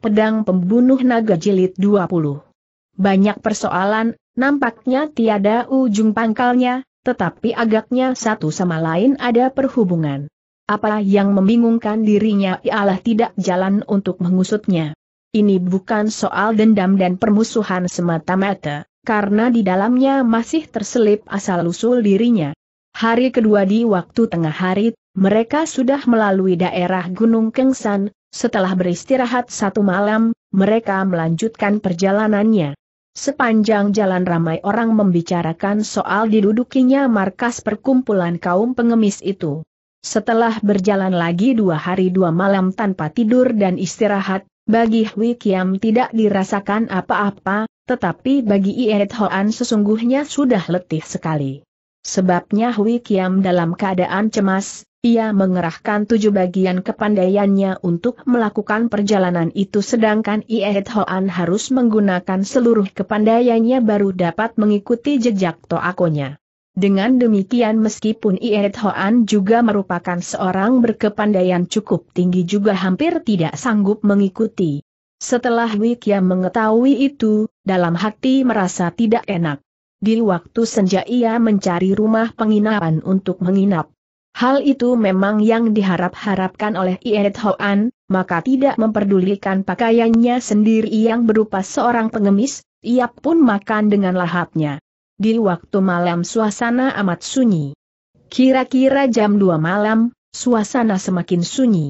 Pedang Pembunuh Naga Jilid 20. Banyak persoalan, nampaknya tiada ujung pangkalnya, tetapi agaknya satu sama lain ada perhubungan. Apa yang membingungkan dirinya ialah tidak jalan untuk mengusutnya. Ini bukan soal dendam dan permusuhan semata-mata, karena di dalamnya masih terselip asal-usul dirinya. Hari kedua di waktu tengah hari, mereka sudah melalui daerah Gunung Kengsan, setelah beristirahat satu malam, mereka melanjutkan perjalanannya. Sepanjang jalan ramai orang membicarakan soal didudukinya markas perkumpulan kaum pengemis itu. Setelah berjalan lagi dua hari dua malam tanpa tidur dan istirahat, bagi Hui Kiam tidak dirasakan apa-apa, tetapi bagi Iet Hoan sesungguhnya sudah letih sekali. Sebabnya Hui Kiam dalam keadaan cemas, ia mengerahkan tujuh bagian kepandaiannya untuk melakukan perjalanan itu sedangkan Iet Hoan harus menggunakan seluruh kepandaiannya baru dapat mengikuti jejak Toakonya. Dengan demikian meskipun Iet Hoan juga merupakan seorang berkepandaian cukup tinggi juga hampir tidak sanggup mengikuti. Setelah Wikia mengetahui itu, dalam hati merasa tidak enak. Di waktu senja ia mencari rumah penginapan untuk menginap. Hal itu memang yang diharap-harapkan oleh Ied Hoan, maka tidak memperdulikan pakaiannya sendiri yang berupa seorang pengemis, ia pun makan dengan lahapnya. Di waktu malam suasana amat sunyi. Kira-kira jam 2 malam, suasana semakin sunyi.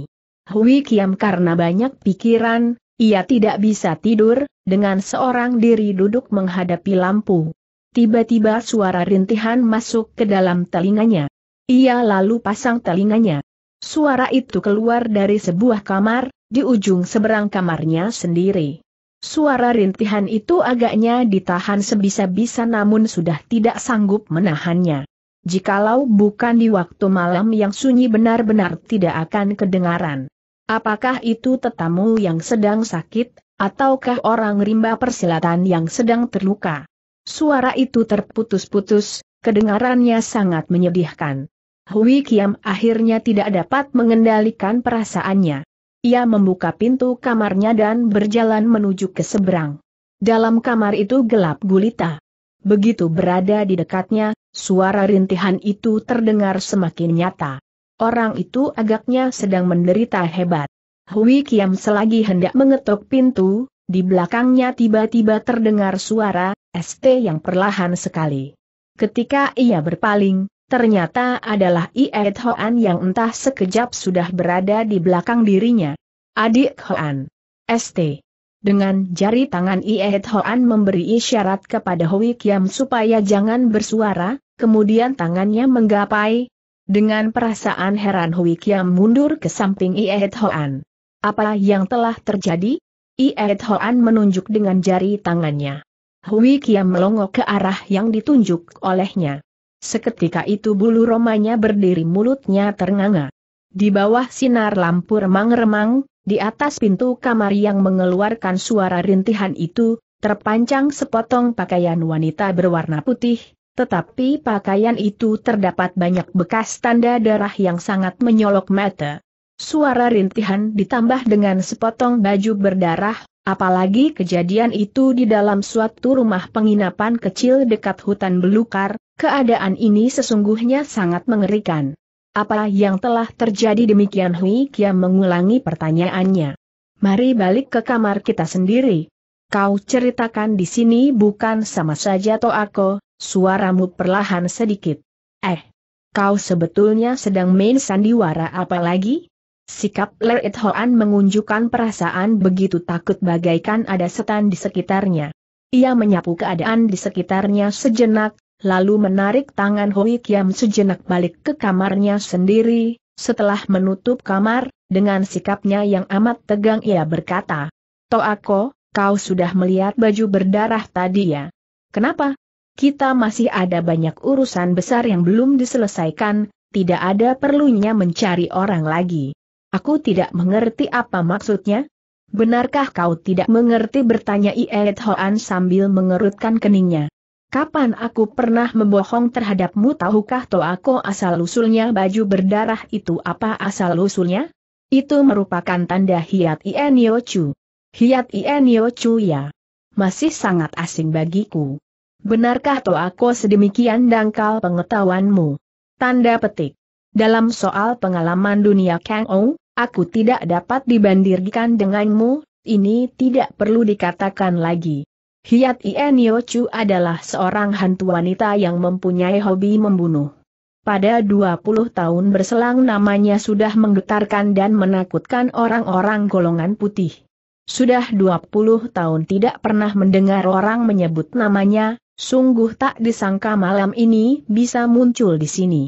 Hui Kiam karena banyak pikiran, ia tidak bisa tidur, dengan seorang diri duduk menghadapi lampu. Tiba-tiba suara rintihan masuk ke dalam telinganya. Ia lalu pasang telinganya. Suara itu keluar dari sebuah kamar, di ujung seberang kamarnya sendiri. Suara rintihan itu agaknya ditahan sebisa-bisa namun sudah tidak sanggup menahannya. Jikalau bukan di waktu malam yang sunyi benar-benar tidak akan kedengaran. Apakah itu tetamu yang sedang sakit, ataukah orang rimba persilatan yang sedang terluka? Suara itu terputus-putus, kedengarannya sangat menyedihkan. Hui Kiam akhirnya tidak dapat mengendalikan perasaannya. Ia membuka pintu kamarnya dan berjalan menuju ke seberang. Dalam kamar itu gelap gulita. Begitu berada di dekatnya, suara rintihan itu terdengar semakin nyata. Orang itu agaknya sedang menderita hebat. Hui Kiam selagi hendak mengetuk pintu, di belakangnya tiba-tiba terdengar suara, ST yang perlahan sekali. Ketika ia berpaling, ternyata adalah Iet Hoan yang entah sekejap sudah berada di belakang dirinya. Adik Hoan. ST. Dengan jari tangan Iet Hoan memberi isyarat kepada Hui Kiam supaya jangan bersuara, kemudian tangannya menggapai. Dengan perasaan heran Hui Kiam mundur ke samping Iet Hoan. Apa yang telah terjadi? Iet Hoan menunjuk dengan jari tangannya. Hui Kiam melongok ke arah yang ditunjuk olehnya. Seketika itu bulu romanya berdiri mulutnya ternganga. Di bawah sinar lampu remang-remang, di atas pintu kamar yang mengeluarkan suara rintihan itu, terpanjang sepotong pakaian wanita berwarna putih, tetapi pakaian itu terdapat banyak bekas tanda darah yang sangat menyolok mata. Suara rintihan ditambah dengan sepotong baju berdarah, apalagi kejadian itu di dalam suatu rumah penginapan kecil dekat hutan belukar, Keadaan ini sesungguhnya sangat mengerikan. Apa yang telah terjadi demikian Hui Kia mengulangi pertanyaannya. Mari balik ke kamar kita sendiri. Kau ceritakan di sini bukan sama saja aku, suaramu perlahan sedikit. Eh, kau sebetulnya sedang main sandiwara apa lagi? Sikap It Hoan mengunjukkan perasaan begitu takut bagaikan ada setan di sekitarnya. Ia menyapu keadaan di sekitarnya sejenak, lalu menarik tangan Hui Kiam sejenak balik ke kamarnya sendiri, setelah menutup kamar, dengan sikapnya yang amat tegang ia berkata, Toako, kau sudah melihat baju berdarah tadi ya? Kenapa? Kita masih ada banyak urusan besar yang belum diselesaikan, tidak ada perlunya mencari orang lagi. Aku tidak mengerti apa maksudnya? Benarkah kau tidak mengerti bertanya Iet Hoan sambil mengerutkan keningnya? Kapan aku pernah membohong terhadapmu tahukah aku asal-usulnya baju berdarah itu apa asal-usulnya? Itu merupakan tanda Hiat Ien Chu. Hiat Ien Chu ya. Masih sangat asing bagiku. Benarkah aku sedemikian dangkal pengetahuanmu? Tanda petik. Dalam soal pengalaman dunia Kang Ou, aku tidak dapat dibandingkan denganmu, ini tidak perlu dikatakan lagi. Hiat Ienyo Chu adalah seorang hantu wanita yang mempunyai hobi membunuh. Pada 20 tahun berselang namanya sudah menggetarkan dan menakutkan orang-orang golongan putih. Sudah 20 tahun tidak pernah mendengar orang menyebut namanya, sungguh tak disangka malam ini bisa muncul di sini.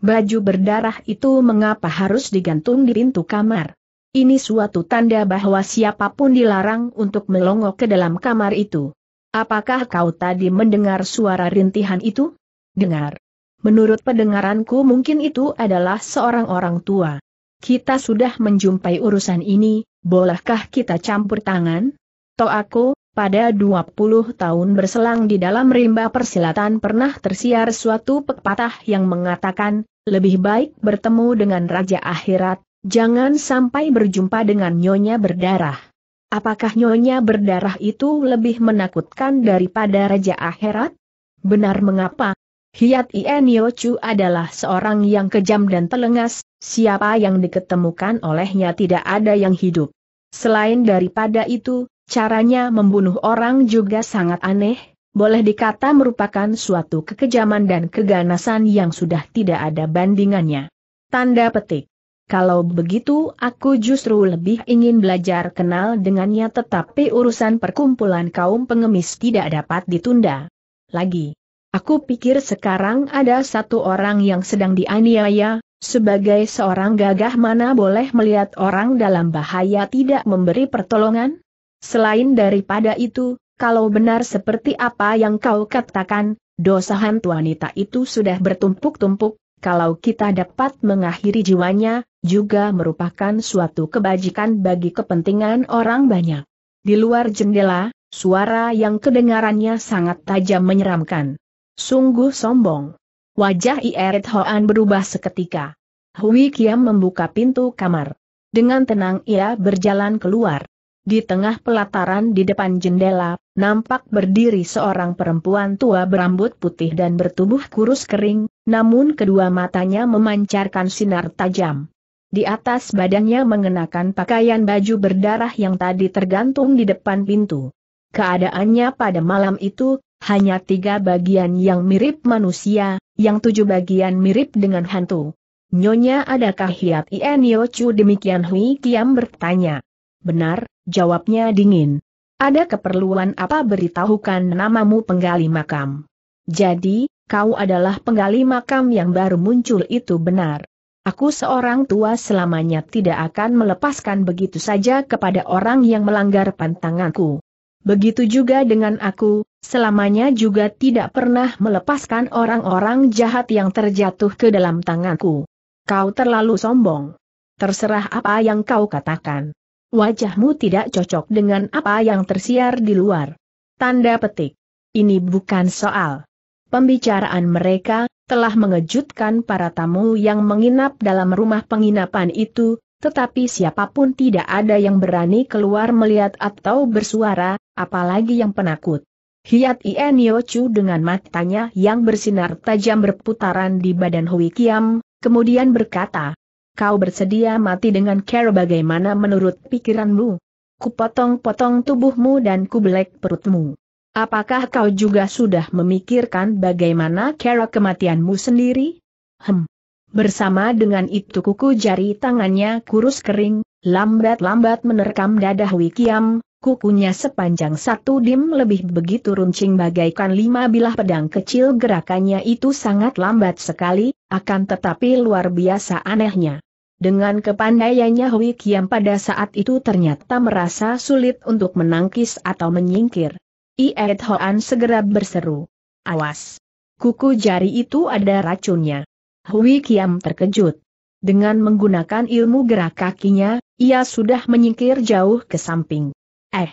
Baju berdarah itu mengapa harus digantung di pintu kamar? Ini suatu tanda bahwa siapapun dilarang untuk melongo ke dalam kamar itu. Apakah kau tadi mendengar suara rintihan itu? Dengar. Menurut pendengaranku mungkin itu adalah seorang orang tua. Kita sudah menjumpai urusan ini, bolehkah kita campur tangan? Toh aku, pada 20 tahun berselang di dalam rimba persilatan pernah tersiar suatu pepatah yang mengatakan, lebih baik bertemu dengan Raja Akhirat Jangan sampai berjumpa dengan nyonya berdarah. Apakah nyonya berdarah itu lebih menakutkan daripada Raja Akhirat? Benar mengapa? Hiat Ien Yochu adalah seorang yang kejam dan telengas, siapa yang diketemukan olehnya tidak ada yang hidup. Selain daripada itu, caranya membunuh orang juga sangat aneh, boleh dikata merupakan suatu kekejaman dan keganasan yang sudah tidak ada bandingannya. Tanda petik. Kalau begitu aku justru lebih ingin belajar kenal dengannya tetapi urusan perkumpulan kaum pengemis tidak dapat ditunda. Lagi. Aku pikir sekarang ada satu orang yang sedang dianiaya, sebagai seorang gagah mana boleh melihat orang dalam bahaya tidak memberi pertolongan? Selain daripada itu, kalau benar seperti apa yang kau katakan, dosa hantu wanita itu sudah bertumpuk-tumpuk, kalau kita dapat mengakhiri jiwanya, juga merupakan suatu kebajikan bagi kepentingan orang banyak. Di luar jendela, suara yang kedengarannya sangat tajam menyeramkan. Sungguh sombong. Wajah Ieret Hoan berubah seketika. Hui Kiam membuka pintu kamar. Dengan tenang ia berjalan keluar. Di tengah pelataran di depan jendela, nampak berdiri seorang perempuan tua berambut putih dan bertubuh kurus kering, namun kedua matanya memancarkan sinar tajam. Di atas badannya mengenakan pakaian baju berdarah yang tadi tergantung di depan pintu. Keadaannya pada malam itu, hanya tiga bagian yang mirip manusia, yang tujuh bagian mirip dengan hantu. Nyonya adakah hiat Ienio Chu demikian Hui Kiam bertanya. Benar, jawabnya dingin. Ada keperluan apa beritahukan namamu penggali makam? Jadi, kau adalah penggali makam yang baru muncul itu benar. Aku seorang tua selamanya tidak akan melepaskan begitu saja kepada orang yang melanggar pantanganku. Begitu juga dengan aku, selamanya juga tidak pernah melepaskan orang-orang jahat yang terjatuh ke dalam tanganku. Kau terlalu sombong. Terserah apa yang kau katakan. Wajahmu tidak cocok dengan apa yang tersiar di luar. Tanda petik. Ini bukan soal. Pembicaraan mereka telah mengejutkan para tamu yang menginap dalam rumah penginapan itu, tetapi siapapun tidak ada yang berani keluar melihat atau bersuara, apalagi yang penakut. Hiat Ien Yochu dengan matanya yang bersinar tajam berputaran di badan Hui Kiam, kemudian berkata, kau bersedia mati dengan cara bagaimana menurut pikiranmu? Kupotong-potong tubuhmu dan kubelek perutmu. Apakah kau juga sudah memikirkan bagaimana cara kematianmu sendiri? Hem. Bersama dengan itu kuku jari tangannya kurus kering, lambat-lambat menerkam dadah Wikiam, kukunya sepanjang satu dim lebih begitu runcing bagaikan lima bilah pedang kecil gerakannya itu sangat lambat sekali, akan tetapi luar biasa anehnya. Dengan kepandaiannya Hui Kiam pada saat itu ternyata merasa sulit untuk menangkis atau menyingkir. Iet Hoan segera berseru. Awas! Kuku jari itu ada racunnya. Hui Kiam terkejut. Dengan menggunakan ilmu gerak kakinya, ia sudah menyingkir jauh ke samping. Eh!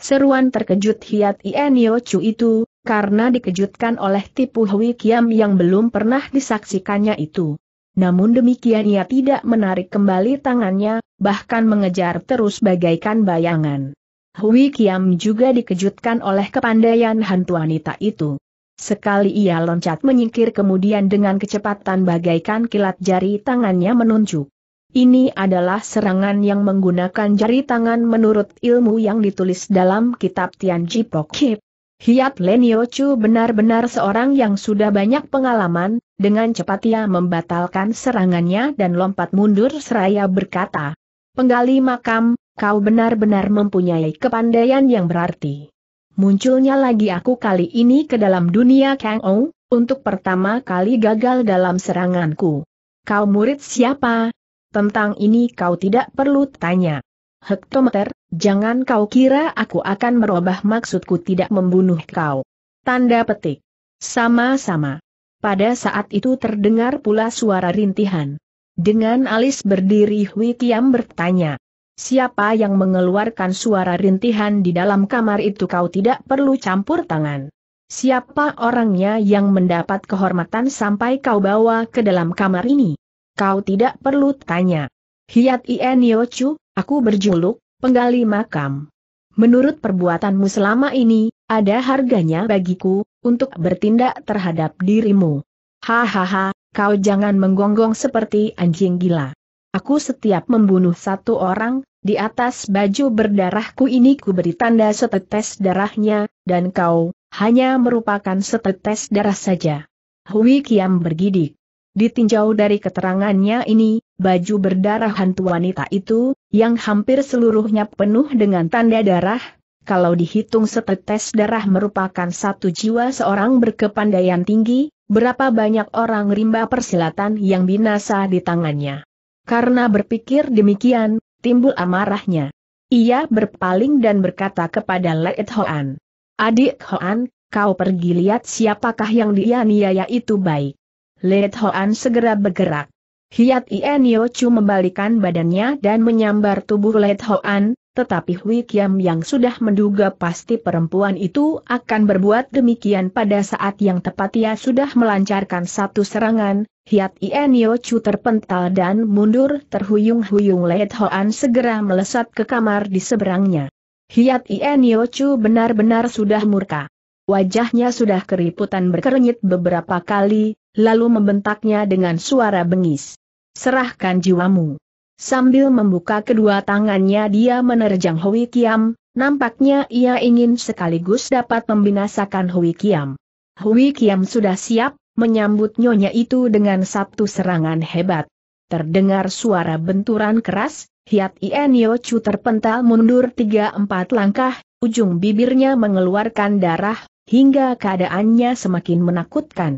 Seruan terkejut Hiat Ienio Chu itu, karena dikejutkan oleh tipu Hui Kiam yang belum pernah disaksikannya itu. Namun demikian ia tidak menarik kembali tangannya, bahkan mengejar terus bagaikan bayangan. Hui Kiam juga dikejutkan oleh kepandaian hantu wanita itu. Sekali ia loncat menyingkir kemudian dengan kecepatan bagaikan kilat jari tangannya menunjuk. Ini adalah serangan yang menggunakan jari tangan menurut ilmu yang ditulis dalam kitab Tian Ji Hiat Lenio Chu benar-benar seorang yang sudah banyak pengalaman, dengan cepat ia membatalkan serangannya dan lompat mundur seraya berkata, Penggali makam, kau benar-benar mempunyai kepandaian yang berarti. Munculnya lagi aku kali ini ke dalam dunia Kang Ong, untuk pertama kali gagal dalam seranganku. Kau murid siapa? Tentang ini kau tidak perlu tanya. Hektometer, Jangan kau kira aku akan merubah maksudku tidak membunuh kau. Tanda petik. Sama-sama. Pada saat itu terdengar pula suara rintihan. Dengan alis berdiri Hui Kiam bertanya. Siapa yang mengeluarkan suara rintihan di dalam kamar itu kau tidak perlu campur tangan. Siapa orangnya yang mendapat kehormatan sampai kau bawa ke dalam kamar ini? Kau tidak perlu tanya. Hiat Ien Yochu, aku berjuluk, penggali makam. Menurut perbuatanmu selama ini, ada harganya bagiku, untuk bertindak terhadap dirimu. Hahaha, kau jangan menggonggong seperti anjing gila. Aku setiap membunuh satu orang, di atas baju berdarahku ini ku beri tanda setetes darahnya, dan kau, hanya merupakan setetes darah saja. Hui Kiam bergidik. Ditinjau dari keterangannya ini, baju berdarah hantu wanita itu, yang hampir seluruhnya penuh dengan tanda darah, kalau dihitung setetes darah merupakan satu jiwa seorang berkepandaian tinggi, berapa banyak orang rimba persilatan yang binasa di tangannya. Karena berpikir demikian, timbul amarahnya. Ia berpaling dan berkata kepada Leet Hoan. Adik Hoan, kau pergi lihat siapakah yang dianiaya itu baik. Leet Hoan segera bergerak. Hiat Ien Chu membalikan badannya dan menyambar tubuh Let Hoan, tetapi Hui Kiam yang sudah menduga pasti perempuan itu akan berbuat demikian pada saat yang tepat ia sudah melancarkan satu serangan, Hiat Ien Chu terpental dan mundur terhuyung-huyung Let Hoan segera melesat ke kamar di seberangnya. Hiat Ien Chu benar-benar sudah murka. Wajahnya sudah keriputan berkerenyit beberapa kali, lalu membentaknya dengan suara bengis. Serahkan jiwamu. Sambil membuka kedua tangannya dia menerjang Hui Kiam, nampaknya ia ingin sekaligus dapat membinasakan Hui Kiam. Hui Kiam sudah siap, menyambut nyonya itu dengan satu serangan hebat. Terdengar suara benturan keras, Hiat Ien Chu terpental mundur tiga-empat langkah, ujung bibirnya mengeluarkan darah, hingga keadaannya semakin menakutkan.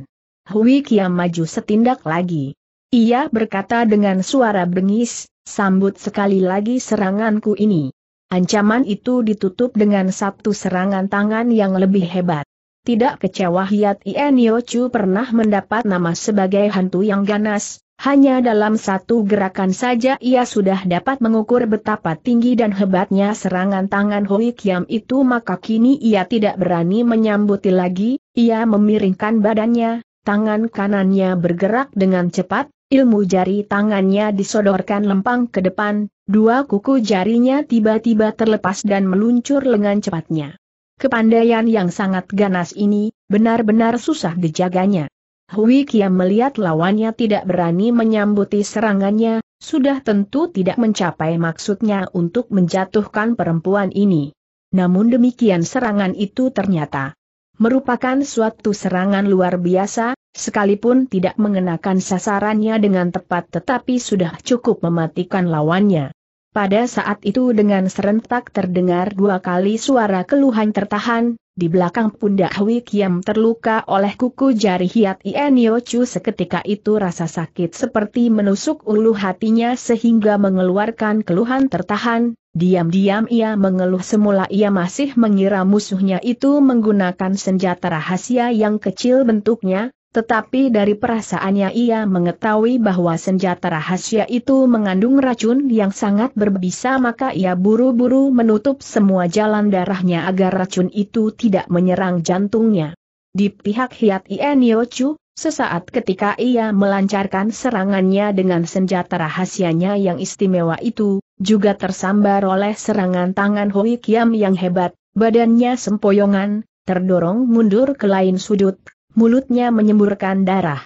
Hui Kiam maju setindak lagi. Ia berkata dengan suara bengis, sambut sekali lagi seranganku ini. Ancaman itu ditutup dengan satu serangan tangan yang lebih hebat. Tidak kecewa Hiat Ienio Chu pernah mendapat nama sebagai hantu yang ganas, hanya dalam satu gerakan saja ia sudah dapat mengukur betapa tinggi dan hebatnya serangan tangan Hoi Kiam itu maka kini ia tidak berani menyambuti lagi, ia memiringkan badannya, tangan kanannya bergerak dengan cepat, Ilmu jari tangannya disodorkan lempang ke depan, dua kuku jarinya tiba-tiba terlepas dan meluncur lengan cepatnya. Kepandaian yang sangat ganas ini, benar-benar susah dijaganya. Hui Kia melihat lawannya tidak berani menyambuti serangannya, sudah tentu tidak mencapai maksudnya untuk menjatuhkan perempuan ini. Namun demikian serangan itu ternyata merupakan suatu serangan luar biasa, Sekalipun tidak mengenakan sasarannya dengan tepat tetapi sudah cukup mematikan lawannya. Pada saat itu dengan serentak terdengar dua kali suara keluhan tertahan, di belakang pundak Hui Kiam terluka oleh kuku jari Hiat Ien Chu seketika itu rasa sakit seperti menusuk ulu hatinya sehingga mengeluarkan keluhan tertahan, diam-diam ia mengeluh semula ia masih mengira musuhnya itu menggunakan senjata rahasia yang kecil bentuknya, tetapi dari perasaannya ia mengetahui bahwa senjata rahasia itu mengandung racun yang sangat berbisa maka ia buru-buru menutup semua jalan darahnya agar racun itu tidak menyerang jantungnya. Di pihak Hiat Chu, sesaat ketika ia melancarkan serangannya dengan senjata rahasianya yang istimewa itu, juga tersambar oleh serangan tangan Hui Kiam yang hebat, badannya sempoyongan, terdorong mundur ke lain sudut, mulutnya menyemburkan darah.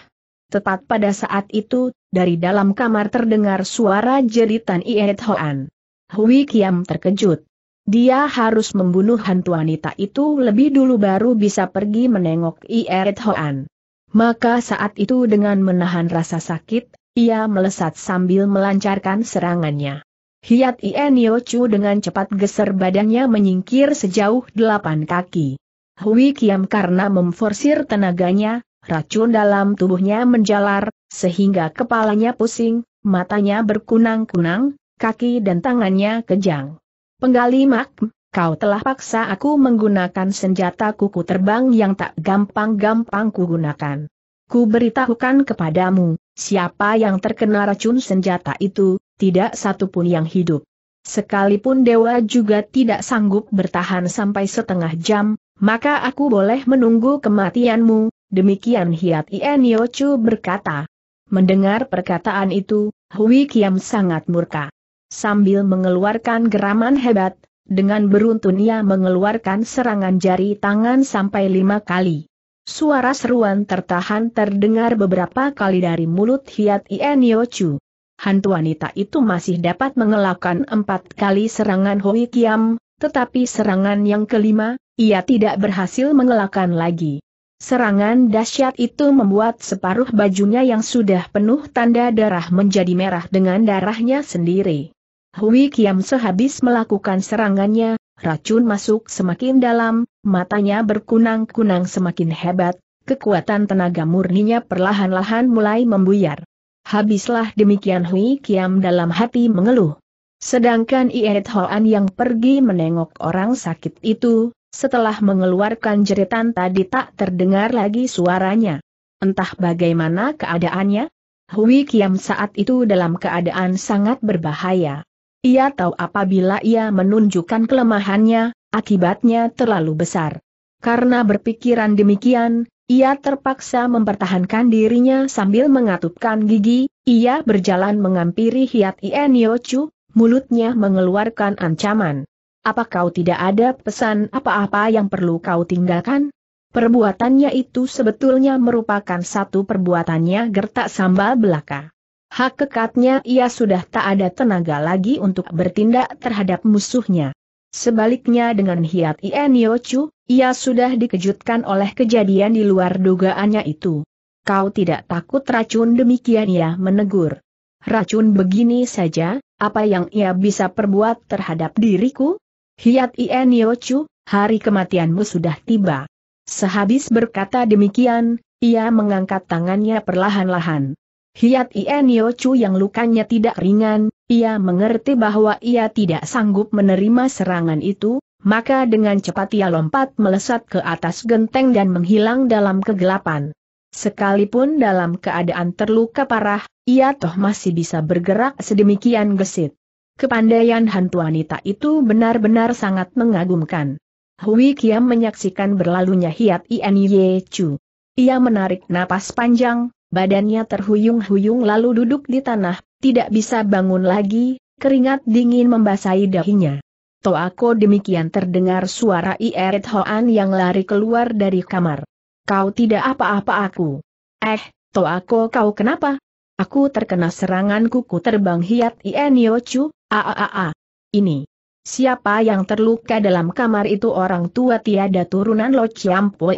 Tepat pada saat itu, dari dalam kamar terdengar suara jeritan Iet Hoan. Hui Kiam terkejut. Dia harus membunuh hantu wanita itu lebih dulu baru bisa pergi menengok Iet Hoan. Maka saat itu dengan menahan rasa sakit, ia melesat sambil melancarkan serangannya. Hiat Ien Chu dengan cepat geser badannya menyingkir sejauh delapan kaki. Hui Kiam karena memforsir tenaganya, racun dalam tubuhnya menjalar, sehingga kepalanya pusing, matanya berkunang-kunang, kaki dan tangannya kejang. Penggali mak, kau telah paksa aku menggunakan senjata kuku terbang yang tak gampang-gampang kugunakan. Ku beritahukan kepadamu, siapa yang terkena racun senjata itu, tidak satu pun yang hidup. Sekalipun dewa juga tidak sanggup bertahan sampai setengah jam, maka aku boleh menunggu kematianmu, demikian Hiat Ien Yochu berkata. Mendengar perkataan itu, Hui Kiam sangat murka. Sambil mengeluarkan geraman hebat, dengan beruntun ia mengeluarkan serangan jari tangan sampai lima kali. Suara seruan tertahan terdengar beberapa kali dari mulut Hiat Ien Yochu. Hantu wanita itu masih dapat mengelakkan empat kali serangan Hui Kiam, tetapi serangan yang kelima, ia tidak berhasil mengelakkan lagi. Serangan dahsyat itu membuat separuh bajunya yang sudah penuh tanda darah menjadi merah dengan darahnya sendiri. Hui Kiam sehabis melakukan serangannya, racun masuk semakin dalam, matanya berkunang-kunang semakin hebat, kekuatan tenaga murninya perlahan-lahan mulai membuyar. Habislah demikian Hui Kiam dalam hati mengeluh. Sedangkan Iet Hoan yang pergi menengok orang sakit itu, setelah mengeluarkan jeritan tadi tak terdengar lagi suaranya. Entah bagaimana keadaannya, Hui Kiam saat itu dalam keadaan sangat berbahaya. Ia tahu apabila ia menunjukkan kelemahannya, akibatnya terlalu besar. Karena berpikiran demikian, ia terpaksa mempertahankan dirinya sambil mengatupkan gigi, ia berjalan mengampiri Hiat Ien Yochu, mulutnya mengeluarkan ancaman. Apa kau tidak ada pesan apa-apa yang perlu kau tinggalkan? Perbuatannya itu sebetulnya merupakan satu perbuatannya gertak sambal belaka. Hak kekatnya ia sudah tak ada tenaga lagi untuk bertindak terhadap musuhnya. Sebaliknya dengan Hiat Ien Chu, ia sudah dikejutkan oleh kejadian di luar dugaannya itu. Kau tidak takut racun demikian ia menegur. Racun begini saja, apa yang ia bisa perbuat terhadap diriku? Hiat Ien Yochu, hari kematianmu sudah tiba. Sehabis berkata demikian, ia mengangkat tangannya perlahan-lahan. Hiat Ien Yochu yang lukanya tidak ringan, ia mengerti bahwa ia tidak sanggup menerima serangan itu, maka dengan cepat ia lompat melesat ke atas genteng dan menghilang dalam kegelapan. Sekalipun dalam keadaan terluka parah, ia toh masih bisa bergerak sedemikian gesit. Kepandaian hantu wanita itu benar-benar sangat mengagumkan. Hui Kiam menyaksikan berlalunya Hiat Ien Ye Chu. Ia menarik napas panjang, badannya terhuyung-huyung lalu duduk di tanah, tidak bisa bangun lagi, keringat dingin membasahi dahinya. Toako demikian terdengar suara Ieret Hoan yang lari keluar dari kamar. Kau tidak apa-apa aku. Eh, Toako kau kenapa? Aku terkena serangan kuku terbang hiat Ien Yochu, aaa. Ini. Siapa yang terluka dalam kamar itu orang tua tiada turunan Lo Chiampue.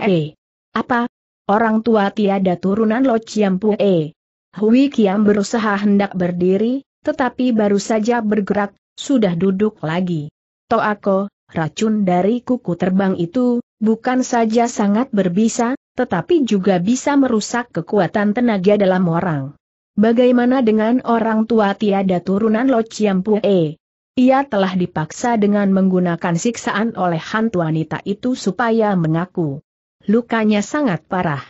Apa? Orang tua tiada turunan Lo Chiampue. Hui Kiam berusaha hendak berdiri, tetapi baru saja bergerak, sudah duduk lagi. Toako, racun dari kuku terbang itu, bukan saja sangat berbisa, tetapi juga bisa merusak kekuatan tenaga dalam orang. Bagaimana dengan orang tua tiada turunan Lo Chiampue? Ia telah dipaksa dengan menggunakan siksaan oleh hantu wanita itu supaya mengaku. Lukanya sangat parah.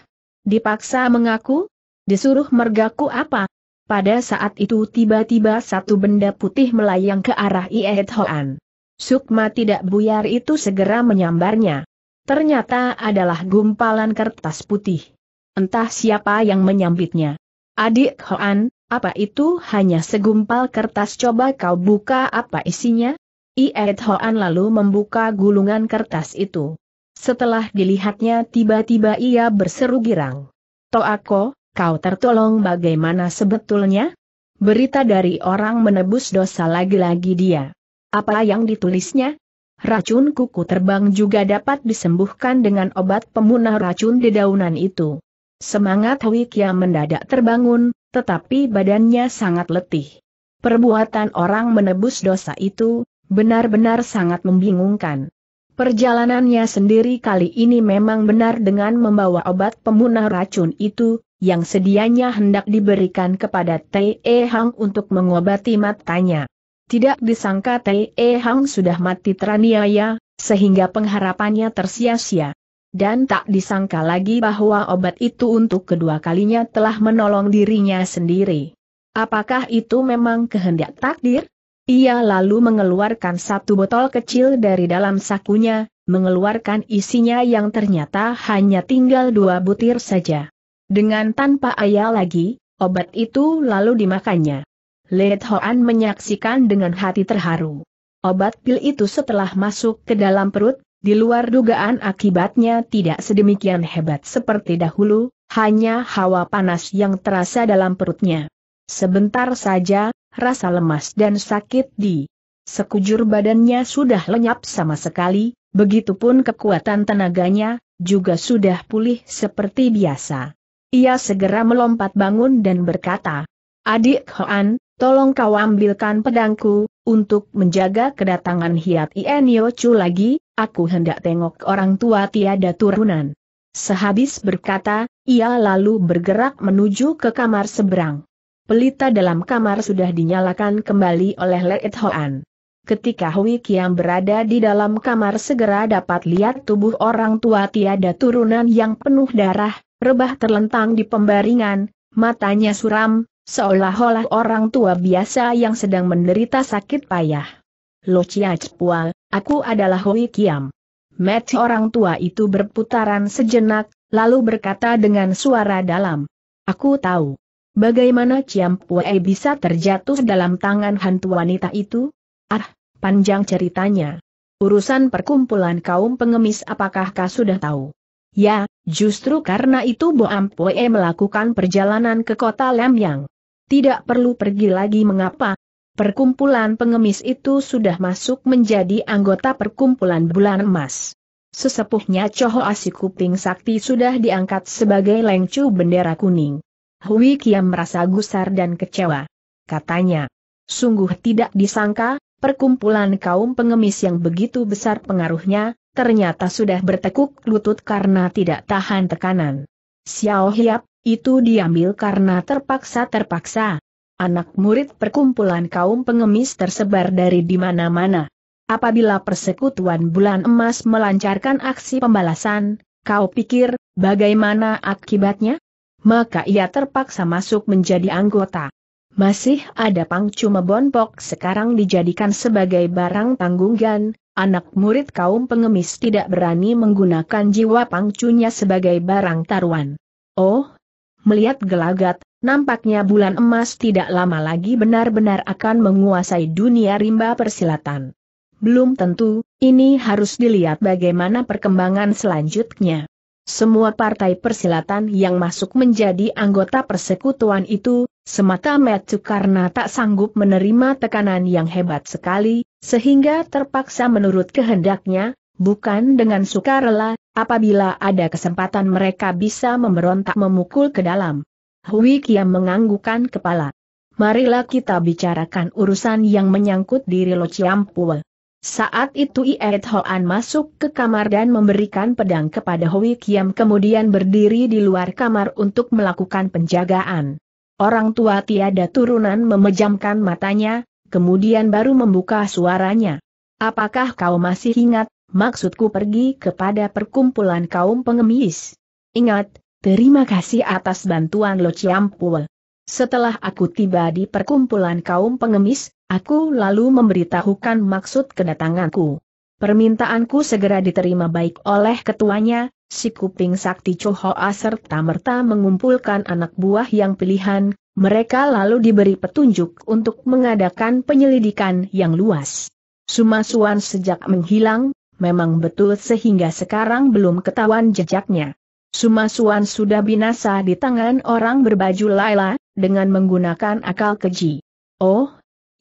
Dipaksa mengaku? Disuruh mergaku apa? Pada saat itu tiba-tiba satu benda putih melayang ke arah Iet Hoan. Sukma tidak buyar itu segera menyambarnya. Ternyata adalah gumpalan kertas putih. Entah siapa yang menyambitnya. Adik Hoan, apa itu hanya segumpal kertas coba kau buka apa isinya? Iet Hoan lalu membuka gulungan kertas itu. Setelah dilihatnya tiba-tiba ia berseru girang. Toako, kau tertolong bagaimana sebetulnya? Berita dari orang menebus dosa lagi-lagi dia. Apa yang ditulisnya? Racun kuku terbang juga dapat disembuhkan dengan obat pemunah racun dedaunan itu. Semangat Wikia mendadak terbangun, tetapi badannya sangat letih. Perbuatan orang menebus dosa itu, benar-benar sangat membingungkan. Perjalanannya sendiri kali ini memang benar dengan membawa obat pemunah racun itu, yang sedianya hendak diberikan kepada T.E. Hang untuk mengobati matanya. Tidak disangka T.E. Hang sudah mati teraniaya, sehingga pengharapannya tersia-sia. Dan tak disangka lagi bahwa obat itu untuk kedua kalinya telah menolong dirinya sendiri. Apakah itu memang kehendak takdir? Ia lalu mengeluarkan satu botol kecil dari dalam sakunya, mengeluarkan isinya yang ternyata hanya tinggal dua butir saja. Dengan tanpa ayah lagi, obat itu lalu dimakannya. Led Hoan menyaksikan dengan hati terharu. Obat pil itu setelah masuk ke dalam perut, di luar dugaan akibatnya tidak sedemikian hebat seperti dahulu, hanya hawa panas yang terasa dalam perutnya. Sebentar saja, rasa lemas dan sakit di sekujur badannya sudah lenyap sama sekali, begitupun kekuatan tenaganya, juga sudah pulih seperti biasa. Ia segera melompat bangun dan berkata, Adik Hoan, tolong kau ambilkan pedangku, untuk menjaga kedatangan Hiat Ienio Chu lagi, aku hendak tengok orang tua tiada turunan. Sehabis berkata, ia lalu bergerak menuju ke kamar seberang. Pelita dalam kamar sudah dinyalakan kembali oleh Leet Hoan. Ketika Hui Kiam berada di dalam kamar segera dapat lihat tubuh orang tua tiada turunan yang penuh darah, rebah terlentang di pembaringan, matanya suram, Seolah-olah orang tua biasa yang sedang menderita sakit payah. Lo Chia Cepual, aku adalah Hui Kiam. Mati orang tua itu berputaran sejenak, lalu berkata dengan suara dalam. Aku tahu. Bagaimana Ciam Pue bisa terjatuh dalam tangan hantu wanita itu? Ah, panjang ceritanya. Urusan perkumpulan kaum pengemis apakah kau sudah tahu? Ya, justru karena itu Boam Pue melakukan perjalanan ke kota Lemyang. Tidak perlu pergi lagi mengapa. Perkumpulan pengemis itu sudah masuk menjadi anggota perkumpulan bulan emas. Sesepuhnya Asi Kuping Sakti sudah diangkat sebagai lengcu bendera kuning. Hui Kiam merasa gusar dan kecewa. Katanya, sungguh tidak disangka, perkumpulan kaum pengemis yang begitu besar pengaruhnya, ternyata sudah bertekuk lutut karena tidak tahan tekanan. Xiao Hiap, itu diambil karena terpaksa-terpaksa. Anak murid perkumpulan kaum pengemis tersebar dari di mana-mana. Apabila persekutuan bulan emas melancarkan aksi pembalasan, kau pikir, bagaimana akibatnya? Maka ia terpaksa masuk menjadi anggota. Masih ada pangcuma mebonpok sekarang dijadikan sebagai barang tanggungan, anak murid kaum pengemis tidak berani menggunakan jiwa pangcunya sebagai barang taruhan. Oh, melihat gelagat, nampaknya bulan emas tidak lama lagi benar-benar akan menguasai dunia rimba persilatan. Belum tentu, ini harus dilihat bagaimana perkembangan selanjutnya. Semua partai persilatan yang masuk menjadi anggota persekutuan itu, semata-mata karena tak sanggup menerima tekanan yang hebat sekali, sehingga terpaksa menurut kehendaknya, bukan dengan sukarela, Apabila ada kesempatan mereka bisa memberontak memukul ke dalam. Hui Kiam menganggukan kepala. Marilah kita bicarakan urusan yang menyangkut diri Lo Chiampul. Saat itu Iet Hoan masuk ke kamar dan memberikan pedang kepada Hui Kiam kemudian berdiri di luar kamar untuk melakukan penjagaan. Orang tua tiada turunan memejamkan matanya, kemudian baru membuka suaranya. Apakah kau masih ingat, maksudku pergi kepada perkumpulan kaum pengemis. Ingat, terima kasih atas bantuan Lo Ciampul. Setelah aku tiba di perkumpulan kaum pengemis, aku lalu memberitahukan maksud kedatanganku. Permintaanku segera diterima baik oleh ketuanya, si kuping sakti Chohoa serta merta mengumpulkan anak buah yang pilihan, mereka lalu diberi petunjuk untuk mengadakan penyelidikan yang luas. Sumasuan sejak menghilang, memang betul sehingga sekarang belum ketahuan jejaknya. Sumasuan sudah binasa di tangan orang berbaju Laila, dengan menggunakan akal keji. Oh,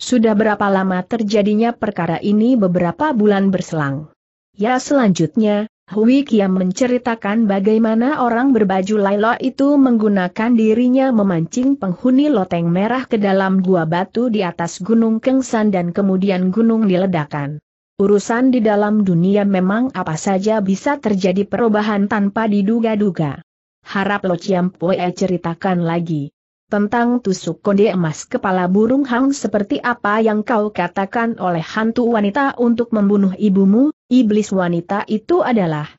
sudah berapa lama terjadinya perkara ini beberapa bulan berselang. Ya selanjutnya, Hui Kia menceritakan bagaimana orang berbaju Laila itu menggunakan dirinya memancing penghuni loteng merah ke dalam gua batu di atas Gunung Kengsan dan kemudian gunung diledakan. Urusan di dalam dunia memang apa saja bisa terjadi perubahan tanpa diduga-duga. Harap Lo Chiam Poe ceritakan lagi. Tentang tusuk konde emas kepala burung hang seperti apa yang kau katakan oleh hantu wanita untuk membunuh ibumu, iblis wanita itu adalah.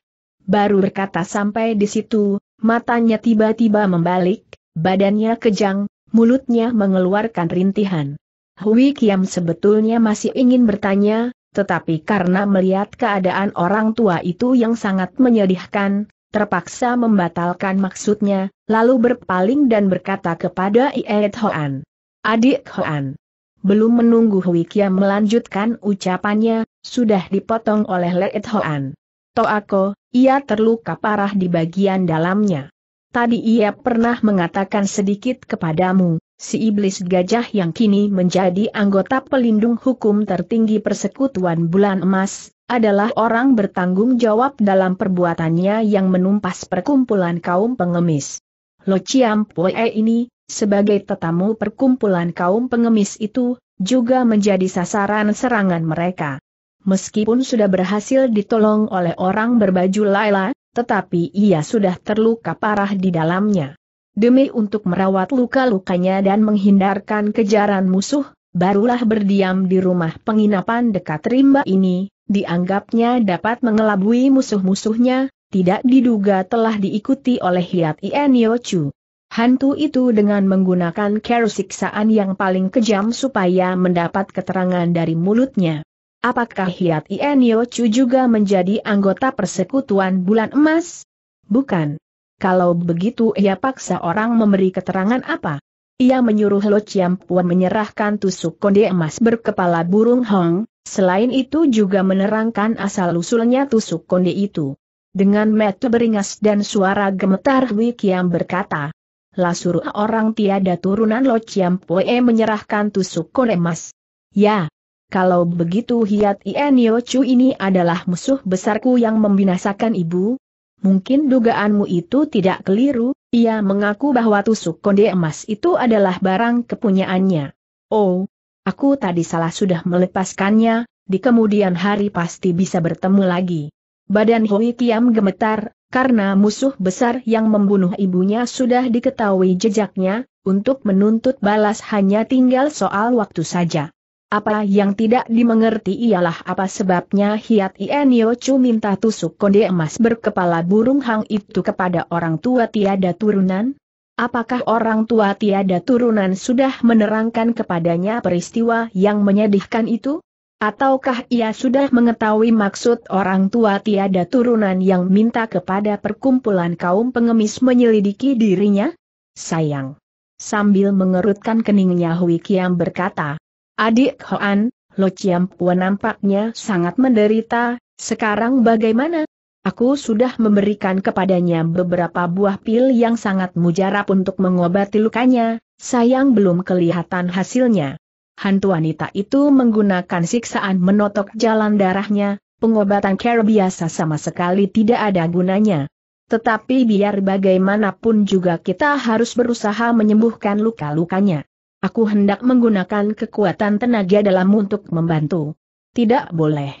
Baru berkata sampai di situ, matanya tiba-tiba membalik, badannya kejang, mulutnya mengeluarkan rintihan. Hui Kiam sebetulnya masih ingin bertanya, tetapi karena melihat keadaan orang tua itu yang sangat menyedihkan, terpaksa membatalkan maksudnya, lalu berpaling dan berkata kepada Iet Hoan. Adik Hoan. Belum menunggu Hui melanjutkan ucapannya, sudah dipotong oleh Leet Hoan. Toako, ia terluka parah di bagian dalamnya. Tadi ia pernah mengatakan sedikit kepadamu, si iblis gajah yang kini menjadi anggota pelindung hukum tertinggi persekutuan bulan emas, adalah orang bertanggung jawab dalam perbuatannya yang menumpas perkumpulan kaum pengemis. Lo Chiam Pue ini, sebagai tetamu perkumpulan kaum pengemis itu, juga menjadi sasaran serangan mereka. Meskipun sudah berhasil ditolong oleh orang berbaju Laila, tetapi ia sudah terluka parah di dalamnya demi untuk merawat luka-lukanya dan menghindarkan kejaran musuh, barulah berdiam di rumah penginapan dekat rimba ini, dianggapnya dapat mengelabui musuh-musuhnya, tidak diduga telah diikuti oleh Hiat Ien Chu. Hantu itu dengan menggunakan care siksaan yang paling kejam supaya mendapat keterangan dari mulutnya. Apakah Hiat Ien Chu juga menjadi anggota persekutuan bulan emas? Bukan. Kalau begitu ia paksa orang memberi keterangan apa? Ia menyuruh Lo Chiam Puan menyerahkan tusuk konde emas berkepala burung Hong, selain itu juga menerangkan asal-usulnya tusuk konde itu. Dengan mata beringas dan suara gemetar Hui Kiam berkata, suruh orang tiada turunan Lo Chiam Pue menyerahkan tusuk konde emas. Ya, kalau begitu Hiat Ienio Chu ini adalah musuh besarku yang membinasakan ibu, mungkin dugaanmu itu tidak keliru, ia mengaku bahwa tusuk konde emas itu adalah barang kepunyaannya. Oh, aku tadi salah sudah melepaskannya, di kemudian hari pasti bisa bertemu lagi. Badan Hui Kiam gemetar, karena musuh besar yang membunuh ibunya sudah diketahui jejaknya, untuk menuntut balas hanya tinggal soal waktu saja. Apa yang tidak dimengerti ialah apa sebabnya Hiat Ienio Chu minta tusuk konde emas berkepala burung hang itu kepada orang tua tiada turunan? Apakah orang tua tiada turunan sudah menerangkan kepadanya peristiwa yang menyedihkan itu? Ataukah ia sudah mengetahui maksud orang tua tiada turunan yang minta kepada perkumpulan kaum pengemis menyelidiki dirinya? Sayang! Sambil mengerutkan keningnya Hui Kiam berkata, Adik Hoan, Lo Chiam Pua nampaknya sangat menderita, sekarang bagaimana? Aku sudah memberikan kepadanya beberapa buah pil yang sangat mujarab untuk mengobati lukanya, sayang belum kelihatan hasilnya. Hantu wanita itu menggunakan siksaan menotok jalan darahnya, pengobatan care biasa sama sekali tidak ada gunanya. Tetapi biar bagaimanapun juga kita harus berusaha menyembuhkan luka-lukanya. Aku hendak menggunakan kekuatan tenaga dalam untuk membantu. Tidak boleh.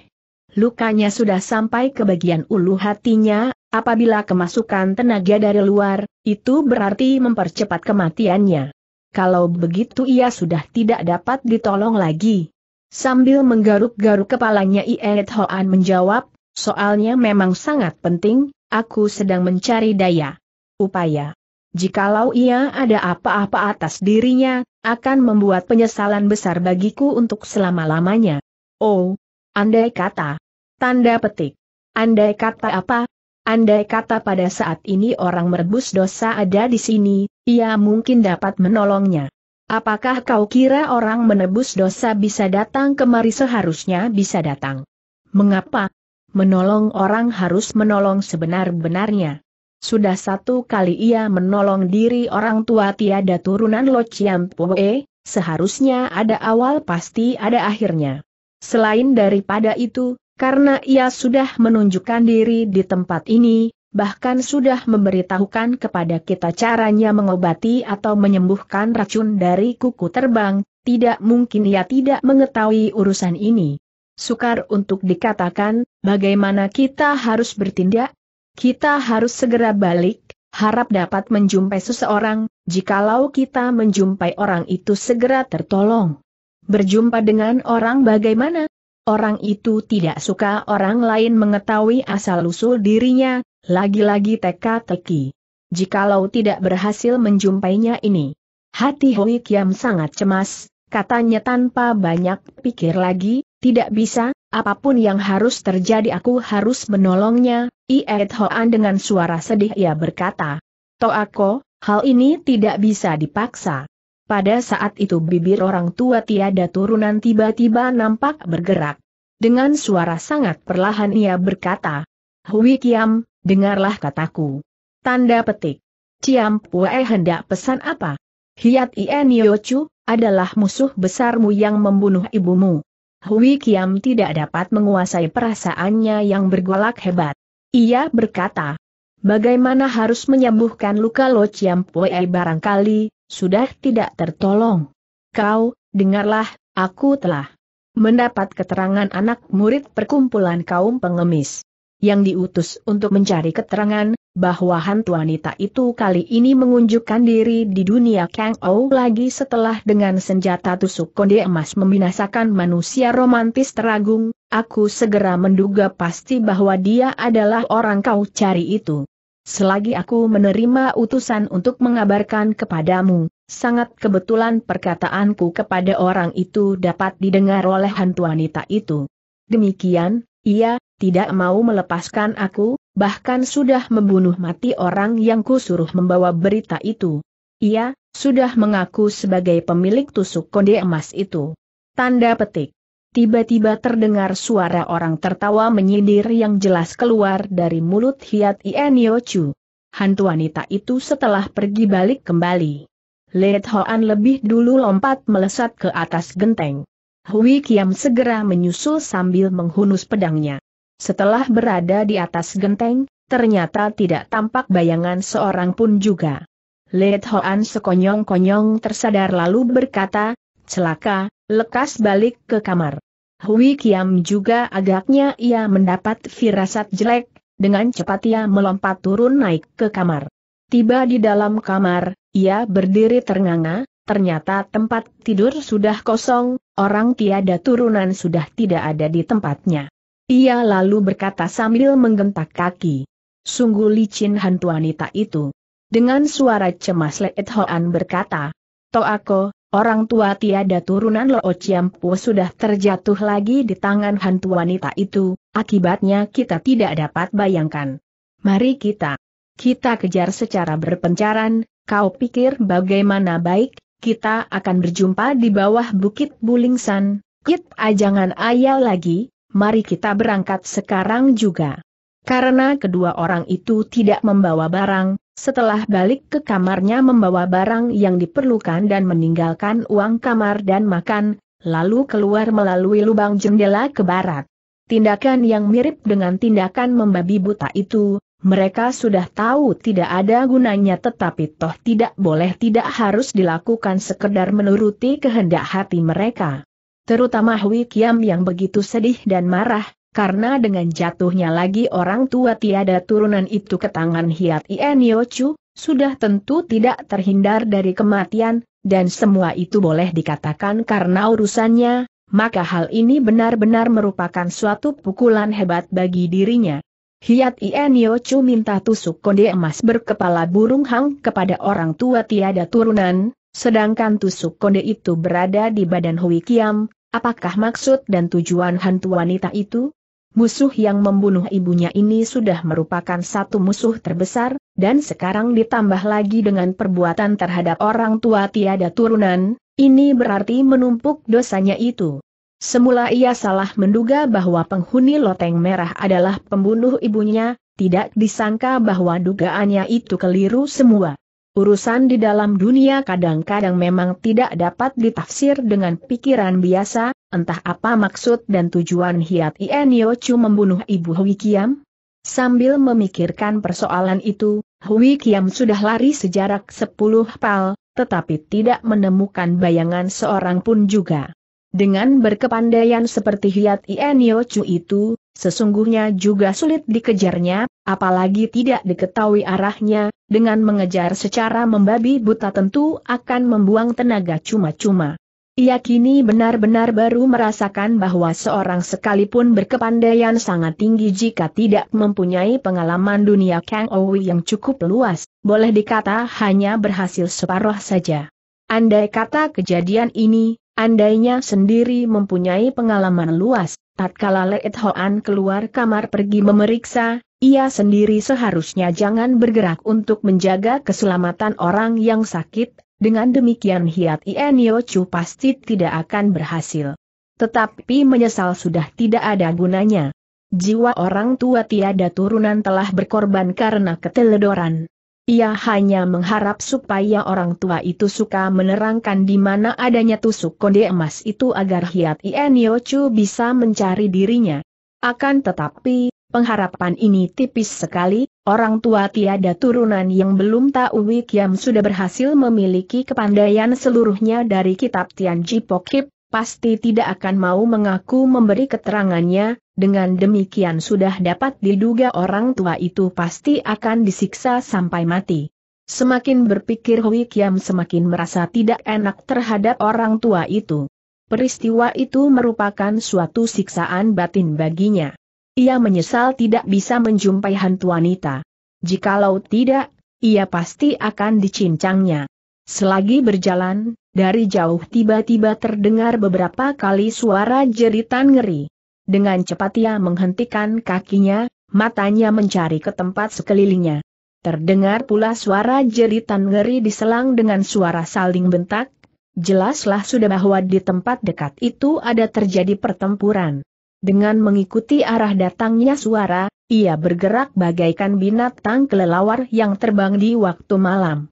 Lukanya sudah sampai ke bagian ulu hatinya, apabila kemasukan tenaga dari luar, itu berarti mempercepat kematiannya. Kalau begitu ia sudah tidak dapat ditolong lagi. Sambil menggaruk-garuk kepalanya Iet Hoan menjawab, soalnya memang sangat penting, aku sedang mencari daya. Upaya jikalau ia ada apa-apa atas dirinya, akan membuat penyesalan besar bagiku untuk selama-lamanya. Oh, andai kata. Tanda petik. Andai kata apa? Andai kata pada saat ini orang merebus dosa ada di sini, ia mungkin dapat menolongnya. Apakah kau kira orang menebus dosa bisa datang kemari seharusnya bisa datang? Mengapa? Menolong orang harus menolong sebenar-benarnya. Sudah satu kali ia menolong diri orang tua tiada turunan Lo Chiam Pue, seharusnya ada awal pasti ada akhirnya. Selain daripada itu, karena ia sudah menunjukkan diri di tempat ini, bahkan sudah memberitahukan kepada kita caranya mengobati atau menyembuhkan racun dari kuku terbang, tidak mungkin ia tidak mengetahui urusan ini. Sukar untuk dikatakan, bagaimana kita harus bertindak, kita harus segera balik, harap dapat menjumpai seseorang, jikalau kita menjumpai orang itu segera tertolong. Berjumpa dengan orang bagaimana? Orang itu tidak suka orang lain mengetahui asal-usul dirinya, lagi-lagi teka-teki. Jikalau tidak berhasil menjumpainya ini. Hati Hui Kiam sangat cemas, katanya tanpa banyak pikir lagi, tidak bisa, apapun yang harus terjadi aku harus menolongnya, Iet Hoan dengan suara sedih ia berkata. Toako, hal ini tidak bisa dipaksa. Pada saat itu bibir orang tua tiada turunan tiba-tiba nampak bergerak. Dengan suara sangat perlahan ia berkata, Hui Kiam, dengarlah kataku. Tanda petik. Ciam Pue hendak pesan apa? Hiat Ien Yochu, adalah musuh besarmu yang membunuh ibumu. Hui Kiam tidak dapat menguasai perasaannya yang bergolak hebat. Ia berkata, bagaimana harus menyembuhkan luka Lo Chiam Pue barangkali, sudah tidak tertolong. Kau, dengarlah, aku telah mendapat keterangan anak murid perkumpulan kaum pengemis yang diutus untuk mencari keterangan, bahwa hantu wanita itu kali ini mengunjukkan diri di dunia Kang Ou lagi setelah dengan senjata tusuk konde emas membinasakan manusia romantis teragung, aku segera menduga pasti bahwa dia adalah orang kau cari itu. Selagi aku menerima utusan untuk mengabarkan kepadamu, sangat kebetulan perkataanku kepada orang itu dapat didengar oleh hantu wanita itu. Demikian, ia tidak mau melepaskan aku, bahkan sudah membunuh mati orang yang kusuruh membawa berita itu. Ia, sudah mengaku sebagai pemilik tusuk konde emas itu. Tanda petik. Tiba-tiba terdengar suara orang tertawa menyindir yang jelas keluar dari mulut Hiat Ienio Chu. Hantu wanita itu setelah pergi balik kembali. Let Hoan lebih dulu lompat melesat ke atas genteng. Hui Kiam segera menyusul sambil menghunus pedangnya. Setelah berada di atas genteng, ternyata tidak tampak bayangan seorang pun juga. Led Hoan sekonyong-konyong tersadar lalu berkata, celaka, lekas balik ke kamar. Hui Kiam juga agaknya ia mendapat firasat jelek, dengan cepat ia melompat turun naik ke kamar. Tiba di dalam kamar, ia berdiri ternganga, ternyata tempat tidur sudah kosong, orang tiada turunan sudah tidak ada di tempatnya. Ia lalu berkata sambil menggentak kaki. Sungguh licin hantu wanita itu. Dengan suara cemas Leet Hoan berkata, Toako, orang tua tiada turunan Lo Chiampu sudah terjatuh lagi di tangan hantu wanita itu, akibatnya kita tidak dapat bayangkan. Mari kita. Kita kejar secara berpencaran, kau pikir bagaimana baik, kita akan berjumpa di bawah Bukit Bulingsan, kita jangan ayal lagi, mari kita berangkat sekarang juga. Karena kedua orang itu tidak membawa barang, setelah balik ke kamarnya membawa barang yang diperlukan dan meninggalkan uang kamar dan makan, lalu keluar melalui lubang jendela ke barat. Tindakan yang mirip dengan tindakan membabi buta itu, mereka sudah tahu tidak ada gunanya tetapi toh tidak boleh tidak harus dilakukan sekedar menuruti kehendak hati mereka terutama Hui Kiam yang begitu sedih dan marah, karena dengan jatuhnya lagi orang tua tiada turunan itu ke tangan Hiat Ien Yochu, sudah tentu tidak terhindar dari kematian, dan semua itu boleh dikatakan karena urusannya, maka hal ini benar-benar merupakan suatu pukulan hebat bagi dirinya. Hiat Ien Yochu minta tusuk konde emas berkepala burung hang kepada orang tua tiada turunan, sedangkan tusuk konde itu berada di badan Hui Kiam, Apakah maksud dan tujuan hantu wanita itu? Musuh yang membunuh ibunya ini sudah merupakan satu musuh terbesar, dan sekarang ditambah lagi dengan perbuatan terhadap orang tua tiada turunan, ini berarti menumpuk dosanya itu. Semula ia salah menduga bahwa penghuni loteng merah adalah pembunuh ibunya, tidak disangka bahwa dugaannya itu keliru semua. Urusan di dalam dunia kadang-kadang memang tidak dapat ditafsir dengan pikiran biasa, entah apa maksud dan tujuan Hiat Ien Yochu membunuh Ibu Hui Kiam? Sambil memikirkan persoalan itu, Hui Kiam sudah lari sejarak sepuluh pal, tetapi tidak menemukan bayangan seorang pun juga. Dengan berkepandaian seperti Hiat Ien Yochu itu, sesungguhnya juga sulit dikejarnya, apalagi tidak diketahui arahnya, dengan mengejar secara membabi buta tentu akan membuang tenaga cuma-cuma. Ia kini benar-benar baru merasakan bahwa seorang sekalipun berkepandaian sangat tinggi jika tidak mempunyai pengalaman dunia Kang Owi yang cukup luas, boleh dikata hanya berhasil separuh saja. Andai kata kejadian ini, andainya sendiri mempunyai pengalaman luas, Tatkala Leet Hoan keluar kamar pergi memeriksa, ia sendiri seharusnya jangan bergerak untuk menjaga keselamatan orang yang sakit, dengan demikian Hiat Ien Chu pasti tidak akan berhasil. Tetapi menyesal sudah tidak ada gunanya. Jiwa orang tua tiada turunan telah berkorban karena keteledoran. Ia hanya mengharap supaya orang tua itu suka menerangkan di mana adanya tusuk konde emas itu agar Hiat Ienyo Chu bisa mencari dirinya. Akan tetapi, pengharapan ini tipis sekali, orang tua tiada turunan yang belum tahu Wikiam sudah berhasil memiliki kepandaian seluruhnya dari kitab Tianji Pokip, pasti tidak akan mau mengaku memberi keterangannya, dengan demikian sudah dapat diduga orang tua itu pasti akan disiksa sampai mati. Semakin berpikir Hui Kiam semakin merasa tidak enak terhadap orang tua itu. Peristiwa itu merupakan suatu siksaan batin baginya. Ia menyesal tidak bisa menjumpai hantu wanita. Jikalau tidak, ia pasti akan dicincangnya. Selagi berjalan, dari jauh tiba-tiba terdengar beberapa kali suara jeritan ngeri. Dengan cepat ia menghentikan kakinya, matanya mencari ke tempat sekelilingnya. Terdengar pula suara jeritan ngeri diselang dengan suara saling bentak, jelaslah sudah bahwa di tempat dekat itu ada terjadi pertempuran. Dengan mengikuti arah datangnya suara, ia bergerak bagaikan binatang kelelawar yang terbang di waktu malam.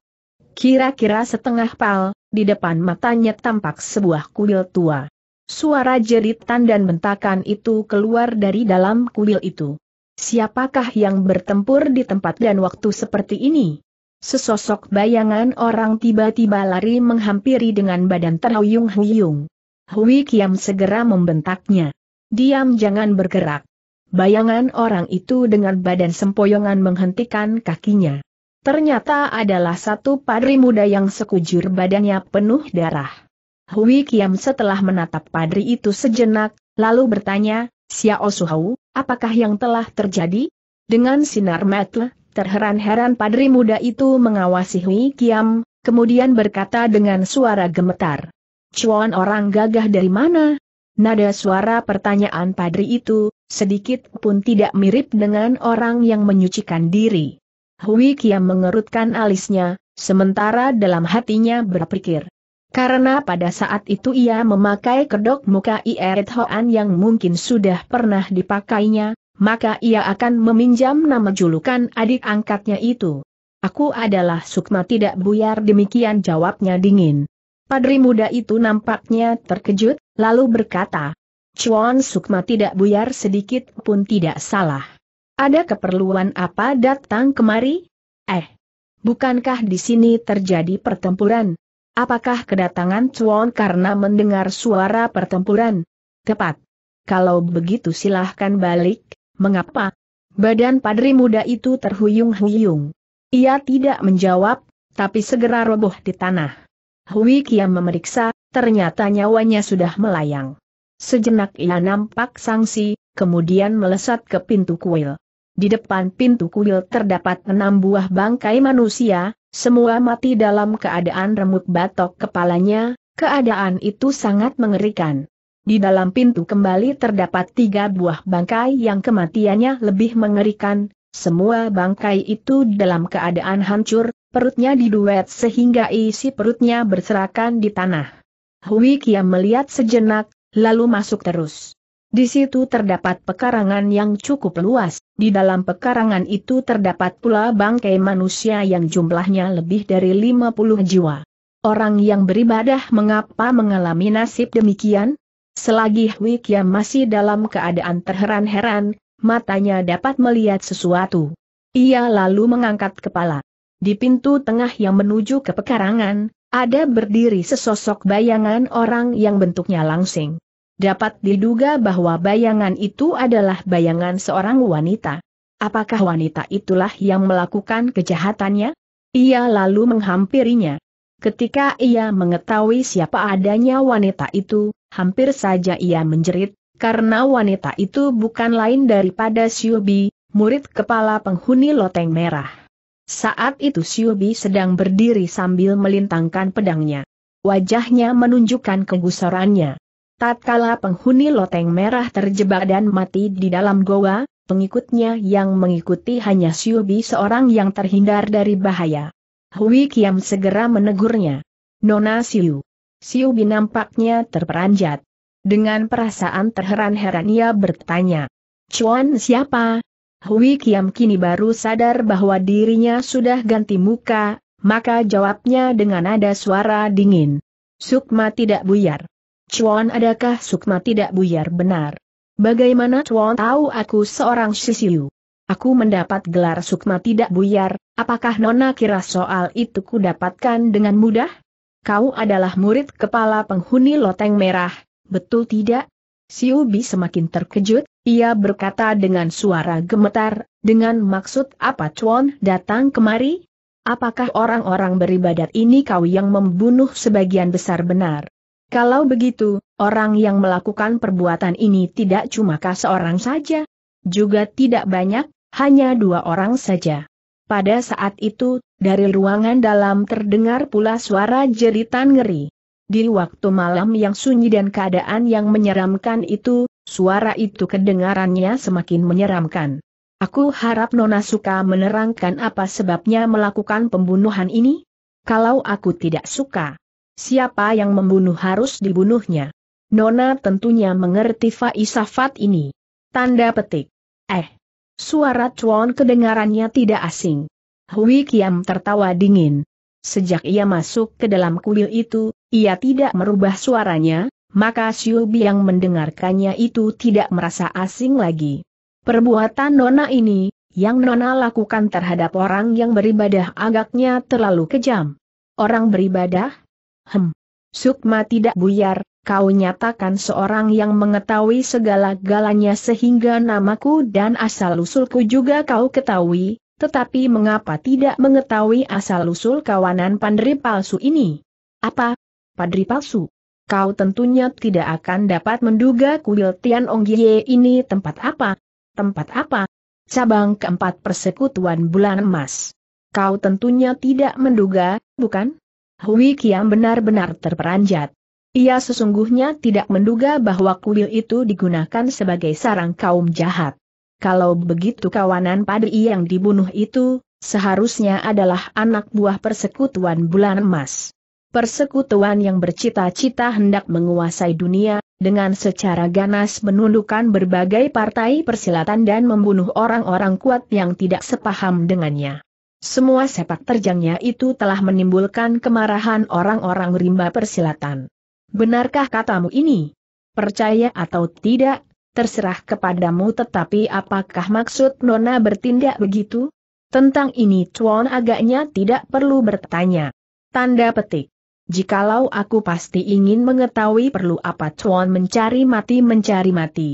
Kira-kira setengah pal, di depan matanya tampak sebuah kuil tua. Suara jeritan dan bentakan itu keluar dari dalam kuil itu. Siapakah yang bertempur di tempat dan waktu seperti ini? Sesosok bayangan orang tiba-tiba lari menghampiri dengan badan terhuyung-huyung. Hui Kiam segera membentaknya. Diam jangan bergerak. Bayangan orang itu dengan badan sempoyongan menghentikan kakinya ternyata adalah satu padri muda yang sekujur badannya penuh darah. Hui Kiam setelah menatap padri itu sejenak, lalu bertanya, Xiao Suhou, apakah yang telah terjadi? Dengan sinar mata, terheran-heran padri muda itu mengawasi Hui Kiam, kemudian berkata dengan suara gemetar. Cuan orang gagah dari mana? Nada suara pertanyaan padri itu, sedikit pun tidak mirip dengan orang yang menyucikan diri. Hui Kiam mengerutkan alisnya, sementara dalam hatinya berpikir. Karena pada saat itu ia memakai kedok muka Ieret Hoan yang mungkin sudah pernah dipakainya, maka ia akan meminjam nama julukan adik angkatnya itu. Aku adalah Sukma tidak buyar demikian jawabnya dingin. Padri muda itu nampaknya terkejut, lalu berkata, cuan Sukma tidak buyar sedikit pun tidak salah. Ada keperluan apa datang kemari? Eh, bukankah di sini terjadi pertempuran? Apakah kedatangan Chuan karena mendengar suara pertempuran? Tepat. Kalau begitu silahkan balik, mengapa? Badan padri muda itu terhuyung-huyung. Ia tidak menjawab, tapi segera roboh di tanah. Hui Kiam memeriksa, ternyata nyawanya sudah melayang. Sejenak ia nampak sangsi, kemudian melesat ke pintu kuil. Di depan pintu kuil terdapat enam buah bangkai manusia, semua mati dalam keadaan remuk batok kepalanya, keadaan itu sangat mengerikan. Di dalam pintu kembali terdapat tiga buah bangkai yang kematiannya lebih mengerikan, semua bangkai itu dalam keadaan hancur, perutnya diduet sehingga isi perutnya berserakan di tanah. Hui Kiam melihat sejenak, lalu masuk terus. Di situ terdapat pekarangan yang cukup luas, di dalam pekarangan itu terdapat pula bangkai manusia yang jumlahnya lebih dari 50 jiwa. Orang yang beribadah mengapa mengalami nasib demikian? Selagi Hui masih dalam keadaan terheran-heran, matanya dapat melihat sesuatu. Ia lalu mengangkat kepala. Di pintu tengah yang menuju ke pekarangan, ada berdiri sesosok bayangan orang yang bentuknya langsing. Dapat diduga bahwa bayangan itu adalah bayangan seorang wanita. Apakah wanita itulah yang melakukan kejahatannya? Ia lalu menghampirinya. Ketika ia mengetahui siapa adanya wanita itu, hampir saja ia menjerit, karena wanita itu bukan lain daripada Siobi, murid kepala penghuni loteng merah. Saat itu Siobi sedang berdiri sambil melintangkan pedangnya. Wajahnya menunjukkan kegusarannya. Tatkala penghuni loteng merah terjebak dan mati di dalam goa, pengikutnya yang mengikuti hanya Siubi seorang yang terhindar dari bahaya. Hui Kiam segera menegurnya. Nona Siu. Siubi nampaknya terperanjat. Dengan perasaan terheran-heran ia bertanya. Cuan siapa? Hui Kiam kini baru sadar bahwa dirinya sudah ganti muka, maka jawabnya dengan nada suara dingin. Sukma tidak buyar. Cuan adakah Sukma tidak buyar benar? Bagaimana Cuan tahu aku seorang sisiu? Aku mendapat gelar Sukma tidak buyar, apakah Nona kira soal itu ku dapatkan dengan mudah? Kau adalah murid kepala penghuni loteng merah, betul tidak? bi semakin terkejut, ia berkata dengan suara gemetar, dengan maksud apa Chuan datang kemari? Apakah orang-orang beribadat ini kau yang membunuh sebagian besar benar? Kalau begitu, orang yang melakukan perbuatan ini tidak cuma seorang saja, juga tidak banyak, hanya dua orang saja. Pada saat itu, dari ruangan dalam terdengar pula suara jeritan ngeri. Di waktu malam yang sunyi dan keadaan yang menyeramkan itu, suara itu kedengarannya semakin menyeramkan. Aku harap Nona suka menerangkan apa sebabnya melakukan pembunuhan ini? Kalau aku tidak suka, Siapa yang membunuh harus dibunuhnya. Nona tentunya mengerti Faisafat ini. Tanda petik. Eh. Suara cuan kedengarannya tidak asing. Hui Kiam tertawa dingin. Sejak ia masuk ke dalam kuil itu, ia tidak merubah suaranya, maka Xiubi yang mendengarkannya itu tidak merasa asing lagi. Perbuatan Nona ini, yang Nona lakukan terhadap orang yang beribadah agaknya terlalu kejam. Orang beribadah, Hem. Sukma tidak buyar, kau nyatakan seorang yang mengetahui segala-galanya sehingga namaku dan asal-usulku juga kau ketahui, tetapi mengapa tidak mengetahui asal-usul kawanan pandri palsu ini? Apa? Padri palsu? Kau tentunya tidak akan dapat menduga kuil Tian Ongye ini tempat apa? Tempat apa? Cabang keempat persekutuan bulan emas. Kau tentunya tidak menduga, bukan? Hui Kiam benar-benar terperanjat. Ia sesungguhnya tidak menduga bahwa kuil itu digunakan sebagai sarang kaum jahat. Kalau begitu kawanan padi yang dibunuh itu, seharusnya adalah anak buah persekutuan bulan emas. Persekutuan yang bercita-cita hendak menguasai dunia, dengan secara ganas menundukkan berbagai partai persilatan dan membunuh orang-orang kuat yang tidak sepaham dengannya. Semua sepak terjangnya itu telah menimbulkan kemarahan orang-orang rimba persilatan. Benarkah katamu ini? Percaya atau tidak, terserah kepadamu tetapi apakah maksud Nona bertindak begitu? Tentang ini Chuan agaknya tidak perlu bertanya. Tanda petik. Jikalau aku pasti ingin mengetahui perlu apa Chuan mencari mati mencari mati.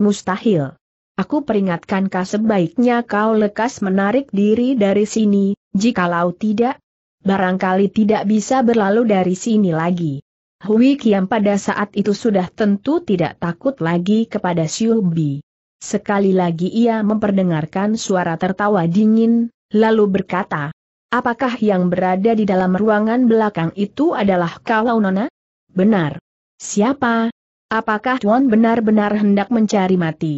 Mustahil. Aku peringatkan kau sebaiknya kau lekas menarik diri dari sini, jikalau tidak? Barangkali tidak bisa berlalu dari sini lagi. Hui Kiam pada saat itu sudah tentu tidak takut lagi kepada Xiu Bi. Sekali lagi ia memperdengarkan suara tertawa dingin, lalu berkata, Apakah yang berada di dalam ruangan belakang itu adalah kau Nona? Benar. Siapa? Apakah Tuan benar-benar hendak mencari mati?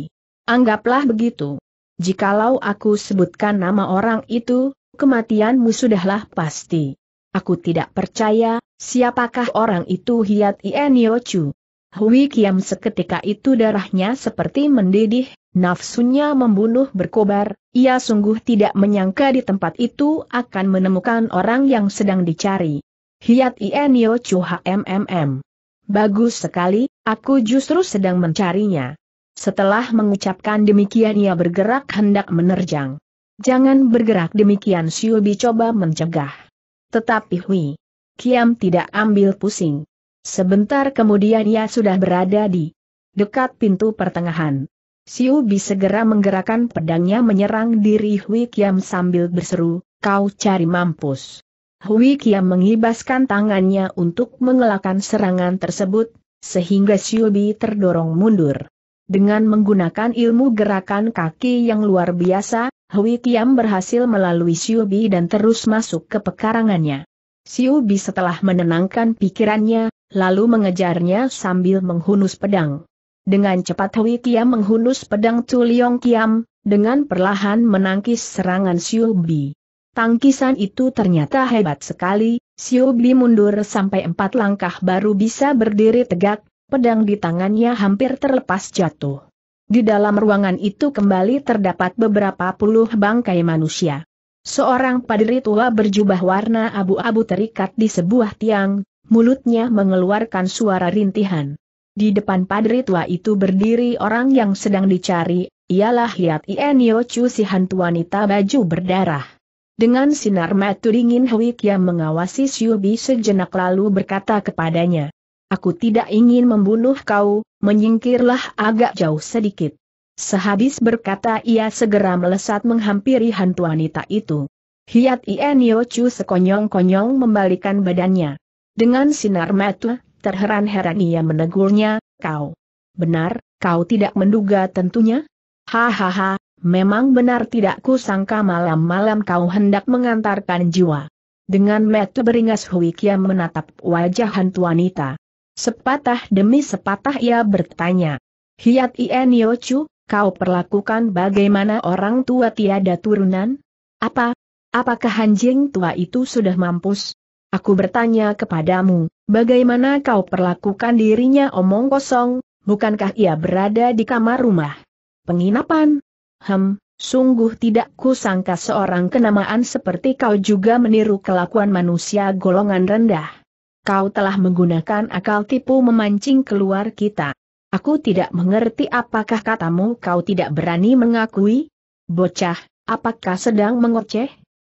Anggaplah begitu. Jikalau aku sebutkan nama orang itu, kematianmu sudahlah pasti. Aku tidak percaya, siapakah orang itu Hiat Ieniochu. Hui Kiam seketika itu darahnya seperti mendidih, nafsunya membunuh berkobar, ia sungguh tidak menyangka di tempat itu akan menemukan orang yang sedang dicari. Hiat Ieniochu HMMM. Bagus sekali, aku justru sedang mencarinya. Setelah mengucapkan demikian ia bergerak hendak menerjang. Jangan bergerak demikian Siubi coba mencegah. Tetapi Hui Kiam tidak ambil pusing. Sebentar kemudian ia sudah berada di dekat pintu pertengahan. Siubi segera menggerakkan pedangnya menyerang diri Hui Kiam sambil berseru, kau cari mampus. Hui Kiam mengibaskan tangannya untuk mengelakkan serangan tersebut, sehingga Siubi terdorong mundur. Dengan menggunakan ilmu gerakan kaki yang luar biasa, Hui Kiam berhasil melalui Xiubi dan terus masuk ke pekarangannya. Xiubi setelah menenangkan pikirannya, lalu mengejarnya sambil menghunus pedang. Dengan cepat Hui Kiam menghunus pedang Liong Kiam, dengan perlahan menangkis serangan Xiubi. Tangkisan itu ternyata hebat sekali, Xiubi mundur sampai empat langkah baru bisa berdiri tegak, pedang di tangannya hampir terlepas jatuh. Di dalam ruangan itu kembali terdapat beberapa puluh bangkai manusia. Seorang padri tua berjubah warna abu-abu terikat di sebuah tiang, mulutnya mengeluarkan suara rintihan. Di depan padri tua itu berdiri orang yang sedang dicari, ialah Hiat Ienyo Chu si hantu wanita baju berdarah. Dengan sinar mata dingin Hwi Kia mengawasi Siubi sejenak lalu berkata kepadanya, Aku tidak ingin membunuh kau, menyingkirlah agak jauh sedikit. Sehabis berkata ia segera melesat menghampiri hantu wanita itu. Hiat Ien Chu sekonyong-konyong membalikan badannya. Dengan sinar mata, terheran-heran ia menegurnya, kau. Benar, kau tidak menduga tentunya? Hahaha, memang benar tidak ku sangka malam-malam kau hendak mengantarkan jiwa. Dengan mata beringas Hui Kiam menatap wajah hantu wanita. Sepatah demi sepatah ia bertanya. Hiat Ien Yochu, kau perlakukan bagaimana orang tua tiada turunan? Apa? Apakah anjing tua itu sudah mampus? Aku bertanya kepadamu, bagaimana kau perlakukan dirinya omong kosong, bukankah ia berada di kamar rumah? Penginapan? Hem, sungguh tidak kusangka seorang kenamaan seperti kau juga meniru kelakuan manusia golongan rendah kau telah menggunakan akal tipu memancing keluar kita. Aku tidak mengerti apakah katamu kau tidak berani mengakui? Bocah, apakah sedang mengoceh?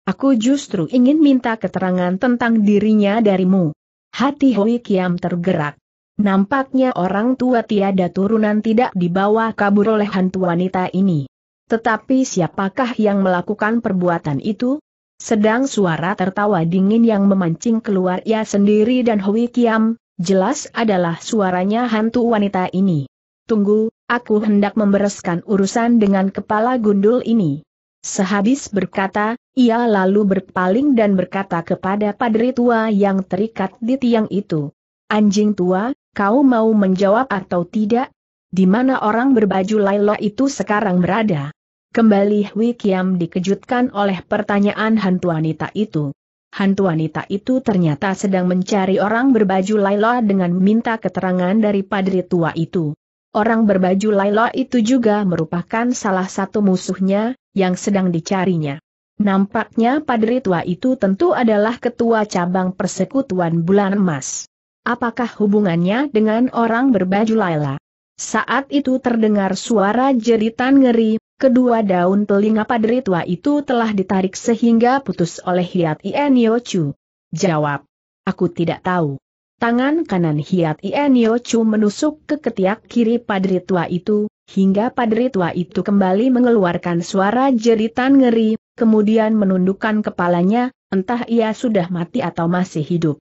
Aku justru ingin minta keterangan tentang dirinya darimu. Hati Hoi Kiam tergerak. Nampaknya orang tua tiada turunan tidak dibawa kabur oleh hantu wanita ini. Tetapi siapakah yang melakukan perbuatan itu? Sedang suara tertawa dingin yang memancing keluar ia sendiri dan Hui Kiam, jelas adalah suaranya hantu wanita ini. Tunggu, aku hendak membereskan urusan dengan kepala gundul ini. Sehabis berkata, ia lalu berpaling dan berkata kepada padri tua yang terikat di tiang itu. Anjing tua, kau mau menjawab atau tidak? Di mana orang berbaju Laila itu sekarang berada? Kembali Hui Kiam dikejutkan oleh pertanyaan hantu wanita itu. Hantu wanita itu ternyata sedang mencari orang berbaju Laila dengan minta keterangan dari padri tua itu. Orang berbaju Laila itu juga merupakan salah satu musuhnya, yang sedang dicarinya. Nampaknya padri tua itu tentu adalah ketua cabang persekutuan bulan emas. Apakah hubungannya dengan orang berbaju Laila? Saat itu terdengar suara jeritan ngeri Kedua daun telinga padri tua itu telah ditarik sehingga putus oleh Hiat Ien Yochu. Jawab. Aku tidak tahu. Tangan kanan Hiat Ien Yochu menusuk ke ketiak kiri padri tua itu, hingga padri tua itu kembali mengeluarkan suara jeritan ngeri, kemudian menundukkan kepalanya, entah ia sudah mati atau masih hidup.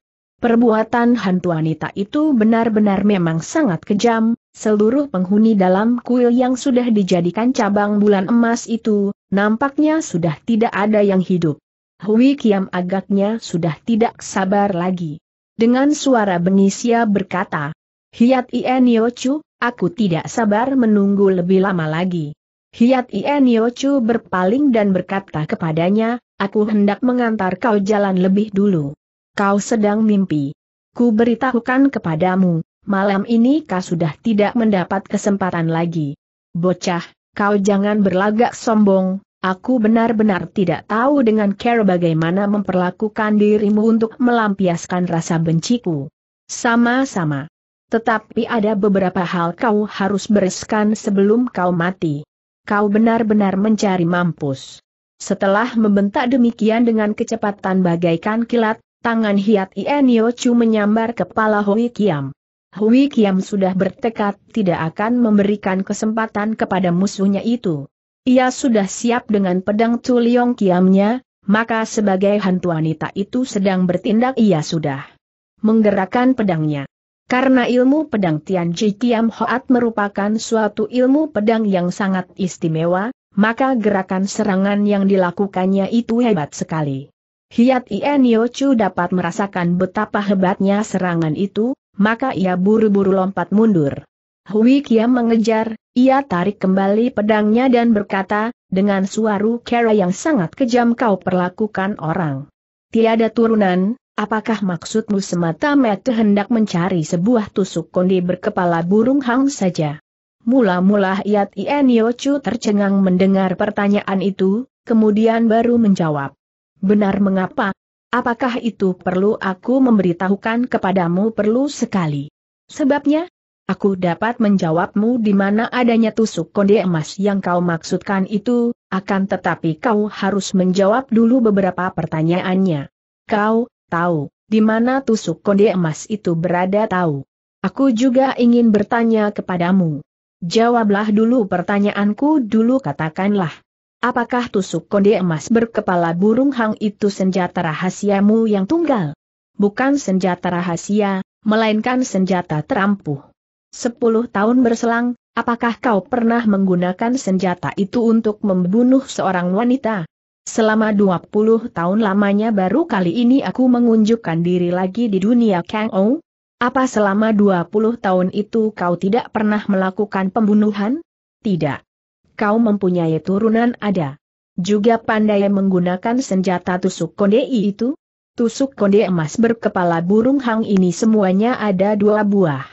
Perbuatan hantu wanita itu benar-benar memang sangat kejam, seluruh penghuni dalam kuil yang sudah dijadikan cabang bulan emas itu, nampaknya sudah tidak ada yang hidup. Hui Kiam agaknya sudah tidak sabar lagi. Dengan suara bengisia berkata, Hiat Ien Yochu, aku tidak sabar menunggu lebih lama lagi. Hiat Ien Yochu berpaling dan berkata kepadanya, aku hendak mengantar kau jalan lebih dulu. Kau sedang mimpi. Ku beritahukan kepadamu, malam ini kau sudah tidak mendapat kesempatan lagi. Bocah, kau jangan berlagak sombong, aku benar-benar tidak tahu dengan care bagaimana memperlakukan dirimu untuk melampiaskan rasa benciku. Sama-sama. Tetapi ada beberapa hal kau harus bereskan sebelum kau mati. Kau benar-benar mencari mampus. Setelah membentak demikian dengan kecepatan bagaikan kilat, tangan Hiat Ienio Chu menyambar kepala Hoi Kiam. Hui Kiam sudah bertekad tidak akan memberikan kesempatan kepada musuhnya itu. Ia sudah siap dengan pedang Tuliong Kiamnya, maka sebagai hantu wanita itu sedang bertindak ia sudah menggerakkan pedangnya. Karena ilmu pedang Tian Ji Kiam Hoat merupakan suatu ilmu pedang yang sangat istimewa, maka gerakan serangan yang dilakukannya itu hebat sekali. Hiat Ien Yochu dapat merasakan betapa hebatnya serangan itu, maka ia buru-buru lompat mundur. Hui Kiam mengejar, ia tarik kembali pedangnya dan berkata, dengan suara kera yang sangat kejam kau perlakukan orang. Tiada turunan, apakah maksudmu semata-mata hendak mencari sebuah tusuk kondi berkepala burung hang saja? Mula-mula Yat Yochu tercengang mendengar pertanyaan itu, kemudian baru menjawab. Benar mengapa, Apakah itu perlu aku memberitahukan kepadamu perlu sekali? Sebabnya, aku dapat menjawabmu di mana adanya tusuk konde emas yang kau maksudkan itu, akan tetapi kau harus menjawab dulu beberapa pertanyaannya. Kau, tahu, di mana tusuk konde emas itu berada tahu? Aku juga ingin bertanya kepadamu. Jawablah dulu pertanyaanku dulu katakanlah, Apakah tusuk konde emas berkepala burung hang itu senjata rahasiamu yang tunggal? Bukan senjata rahasia, melainkan senjata terampuh. Sepuluh tahun berselang, apakah kau pernah menggunakan senjata itu untuk membunuh seorang wanita? Selama 20 tahun lamanya baru kali ini aku mengunjukkan diri lagi di dunia Kang Ou. Apa selama 20 tahun itu kau tidak pernah melakukan pembunuhan? Tidak kau mempunyai turunan ada. Juga pandai menggunakan senjata tusuk konde itu? Tusuk konde emas berkepala burung hang ini semuanya ada dua buah.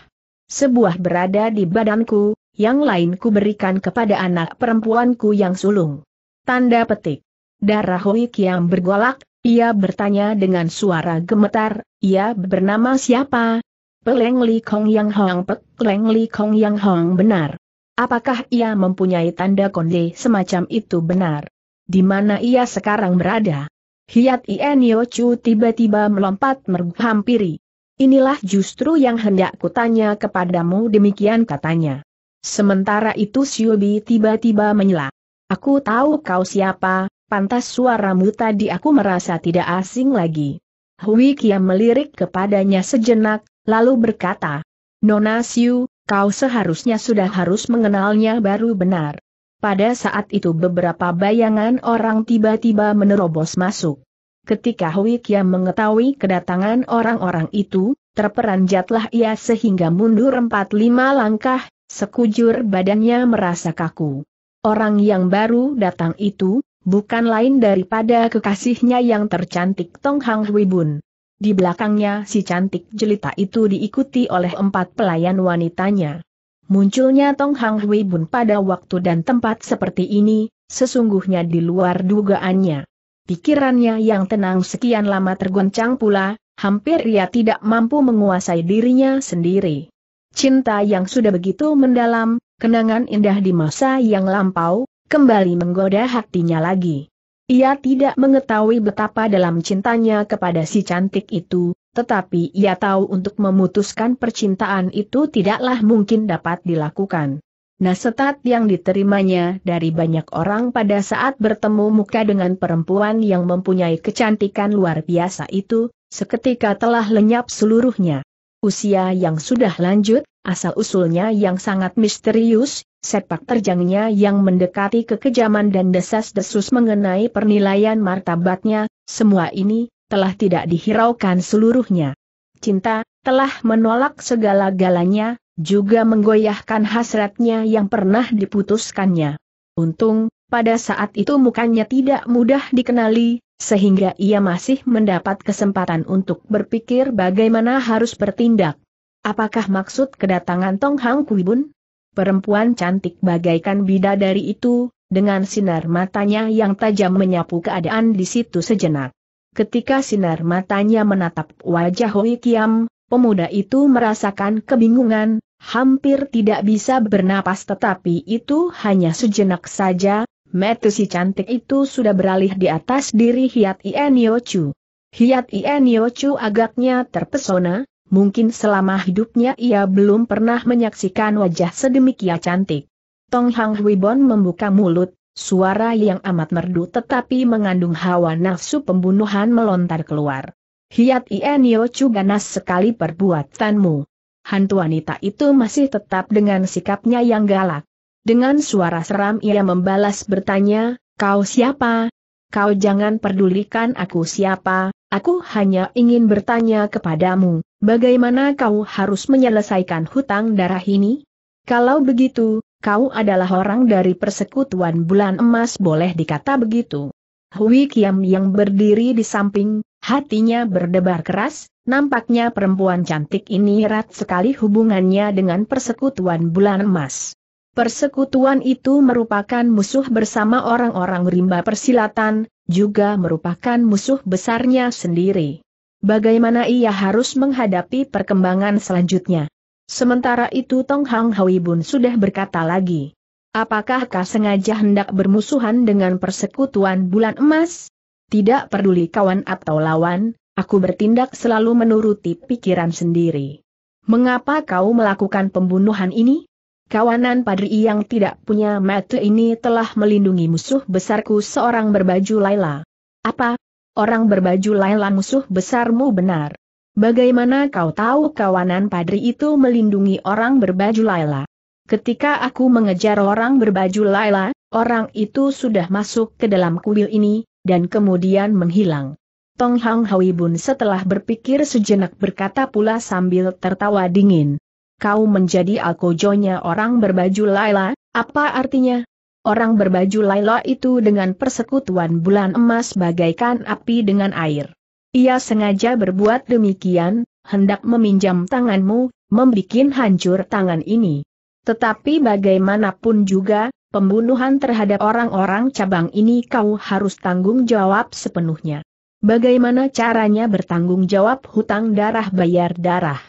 Sebuah berada di badanku, yang lain ku berikan kepada anak perempuanku yang sulung. Tanda petik. Darah Hui Kiam bergolak, ia bertanya dengan suara gemetar, ia bernama siapa? Peleng Li Kong Yang Hong Pek Leng Li Kong Yang Hong benar. Apakah ia mempunyai tanda konde semacam itu benar? Di mana ia sekarang berada? Hiat Ien Chu tiba-tiba melompat menghampiri. Inilah justru yang hendak kutanya kepadamu demikian katanya. Sementara itu Siobi tiba-tiba menyela. Aku tahu kau siapa, pantas suaramu tadi aku merasa tidak asing lagi. Hui Kia melirik kepadanya sejenak, lalu berkata, Nona Siu, Kau seharusnya sudah harus mengenalnya baru benar. Pada saat itu beberapa bayangan orang tiba-tiba menerobos masuk. Ketika Hui Kiam mengetahui kedatangan orang-orang itu, terperanjatlah ia sehingga mundur empat lima langkah, sekujur badannya merasa kaku. Orang yang baru datang itu, bukan lain daripada kekasihnya yang tercantik Tong Hang Hui Bun. Di belakangnya si cantik jelita itu diikuti oleh empat pelayan wanitanya. Munculnya Tong Hang Hui Bun pada waktu dan tempat seperti ini, sesungguhnya di luar dugaannya. Pikirannya yang tenang sekian lama tergoncang pula, hampir ia tidak mampu menguasai dirinya sendiri. Cinta yang sudah begitu mendalam, kenangan indah di masa yang lampau, kembali menggoda hatinya lagi. Ia tidak mengetahui betapa dalam cintanya kepada si cantik itu, tetapi ia tahu untuk memutuskan percintaan itu tidaklah mungkin dapat dilakukan. Nasihat yang diterimanya dari banyak orang pada saat bertemu muka dengan perempuan yang mempunyai kecantikan luar biasa itu, seketika telah lenyap seluruhnya. Usia yang sudah lanjut, asal-usulnya yang sangat misterius, sepak terjangnya yang mendekati kekejaman dan desas-desus mengenai pernilaian martabatnya, semua ini, telah tidak dihiraukan seluruhnya. Cinta, telah menolak segala-galanya, juga menggoyahkan hasratnya yang pernah diputuskannya. Untung, pada saat itu mukanya tidak mudah dikenali, sehingga ia masih mendapat kesempatan untuk berpikir bagaimana harus bertindak. Apakah maksud kedatangan Tong Hang Kui Bun? perempuan cantik bagaikan bidadari itu, dengan sinar matanya yang tajam menyapu keadaan di situ sejenak. Ketika sinar matanya menatap wajah Hoi Kiam, pemuda itu merasakan kebingungan, hampir tidak bisa bernapas tetapi itu hanya sejenak saja, mata si cantik itu sudah beralih di atas diri Hiat Ien Chu. Hiat Ien Chu agaknya terpesona, mungkin selama hidupnya ia belum pernah menyaksikan wajah sedemikian cantik. Tong Hang Bon membuka mulut, suara yang amat merdu tetapi mengandung hawa nafsu pembunuhan melontar keluar. Hiat Ienyo Chu ganas sekali perbuatanmu. Hantu wanita itu masih tetap dengan sikapnya yang galak. Dengan suara seram ia membalas bertanya, kau siapa? Kau jangan pedulikan aku siapa, Aku hanya ingin bertanya kepadamu, bagaimana kau harus menyelesaikan hutang darah ini? Kalau begitu, kau adalah orang dari persekutuan bulan emas boleh dikata begitu. Hui Kiam yang berdiri di samping, hatinya berdebar keras, nampaknya perempuan cantik ini erat sekali hubungannya dengan persekutuan bulan emas. Persekutuan itu merupakan musuh bersama orang-orang rimba persilatan, juga merupakan musuh besarnya sendiri. Bagaimana ia harus menghadapi perkembangan selanjutnya? Sementara itu Tong Hang Hui Bun sudah berkata lagi. Apakah kau sengaja hendak bermusuhan dengan persekutuan bulan emas? Tidak peduli kawan atau lawan, aku bertindak selalu menuruti pikiran sendiri. Mengapa kau melakukan pembunuhan ini? Kawanan padri yang tidak punya mata ini telah melindungi musuh besarku seorang berbaju Laila. Apa? Orang berbaju Laila musuh besarmu benar. Bagaimana kau tahu kawanan padri itu melindungi orang berbaju Laila? Ketika aku mengejar orang berbaju Laila, orang itu sudah masuk ke dalam kuil ini, dan kemudian menghilang. Tong Hang Hoi Bun setelah berpikir sejenak berkata pula sambil tertawa dingin kau menjadi alkojonya orang berbaju Laila, apa artinya? Orang berbaju Laila itu dengan persekutuan bulan emas bagaikan api dengan air. Ia sengaja berbuat demikian, hendak meminjam tanganmu, membikin hancur tangan ini. Tetapi bagaimanapun juga, pembunuhan terhadap orang-orang cabang ini kau harus tanggung jawab sepenuhnya. Bagaimana caranya bertanggung jawab hutang darah bayar darah?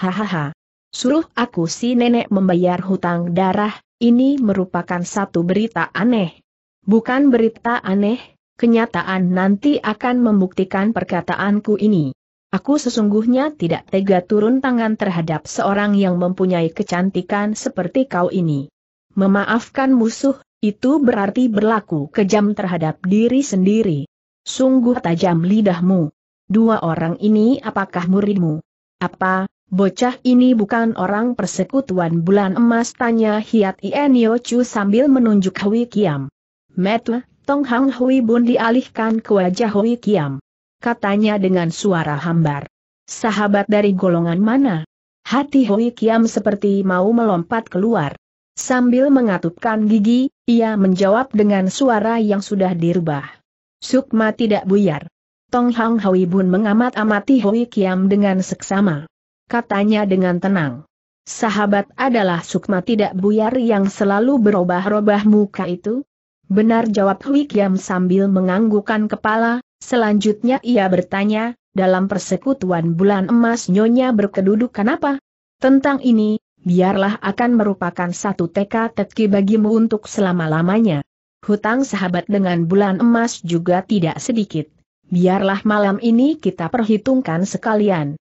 Hahaha. Suruh aku si nenek membayar hutang darah, ini merupakan satu berita aneh. Bukan berita aneh, kenyataan nanti akan membuktikan perkataanku ini. Aku sesungguhnya tidak tega turun tangan terhadap seorang yang mempunyai kecantikan seperti kau ini. Memaafkan musuh, itu berarti berlaku kejam terhadap diri sendiri. Sungguh tajam lidahmu. Dua orang ini apakah muridmu? Apa, Bocah ini bukan orang persekutuan bulan emas tanya Hiat Ienio Chu sambil menunjuk Hui Kiam. Metu, Tong Hang Hui Bun dialihkan ke wajah Hui Kiam. Katanya dengan suara hambar. Sahabat dari golongan mana? Hati Hui Kiam seperti mau melompat keluar. Sambil mengatupkan gigi, ia menjawab dengan suara yang sudah dirubah. Sukma tidak buyar. Tong Hang Hui Bun mengamat-amati Hui Kiam dengan seksama katanya dengan tenang. Sahabat adalah sukma tidak buyar yang selalu berubah-ubah muka itu? Benar jawab Hui Kiam sambil menganggukan kepala, selanjutnya ia bertanya, dalam persekutuan bulan emas Nyonya berkedudukan apa? Tentang ini, biarlah akan merupakan satu teka teki bagimu untuk selama-lamanya. Hutang sahabat dengan bulan emas juga tidak sedikit. Biarlah malam ini kita perhitungkan sekalian.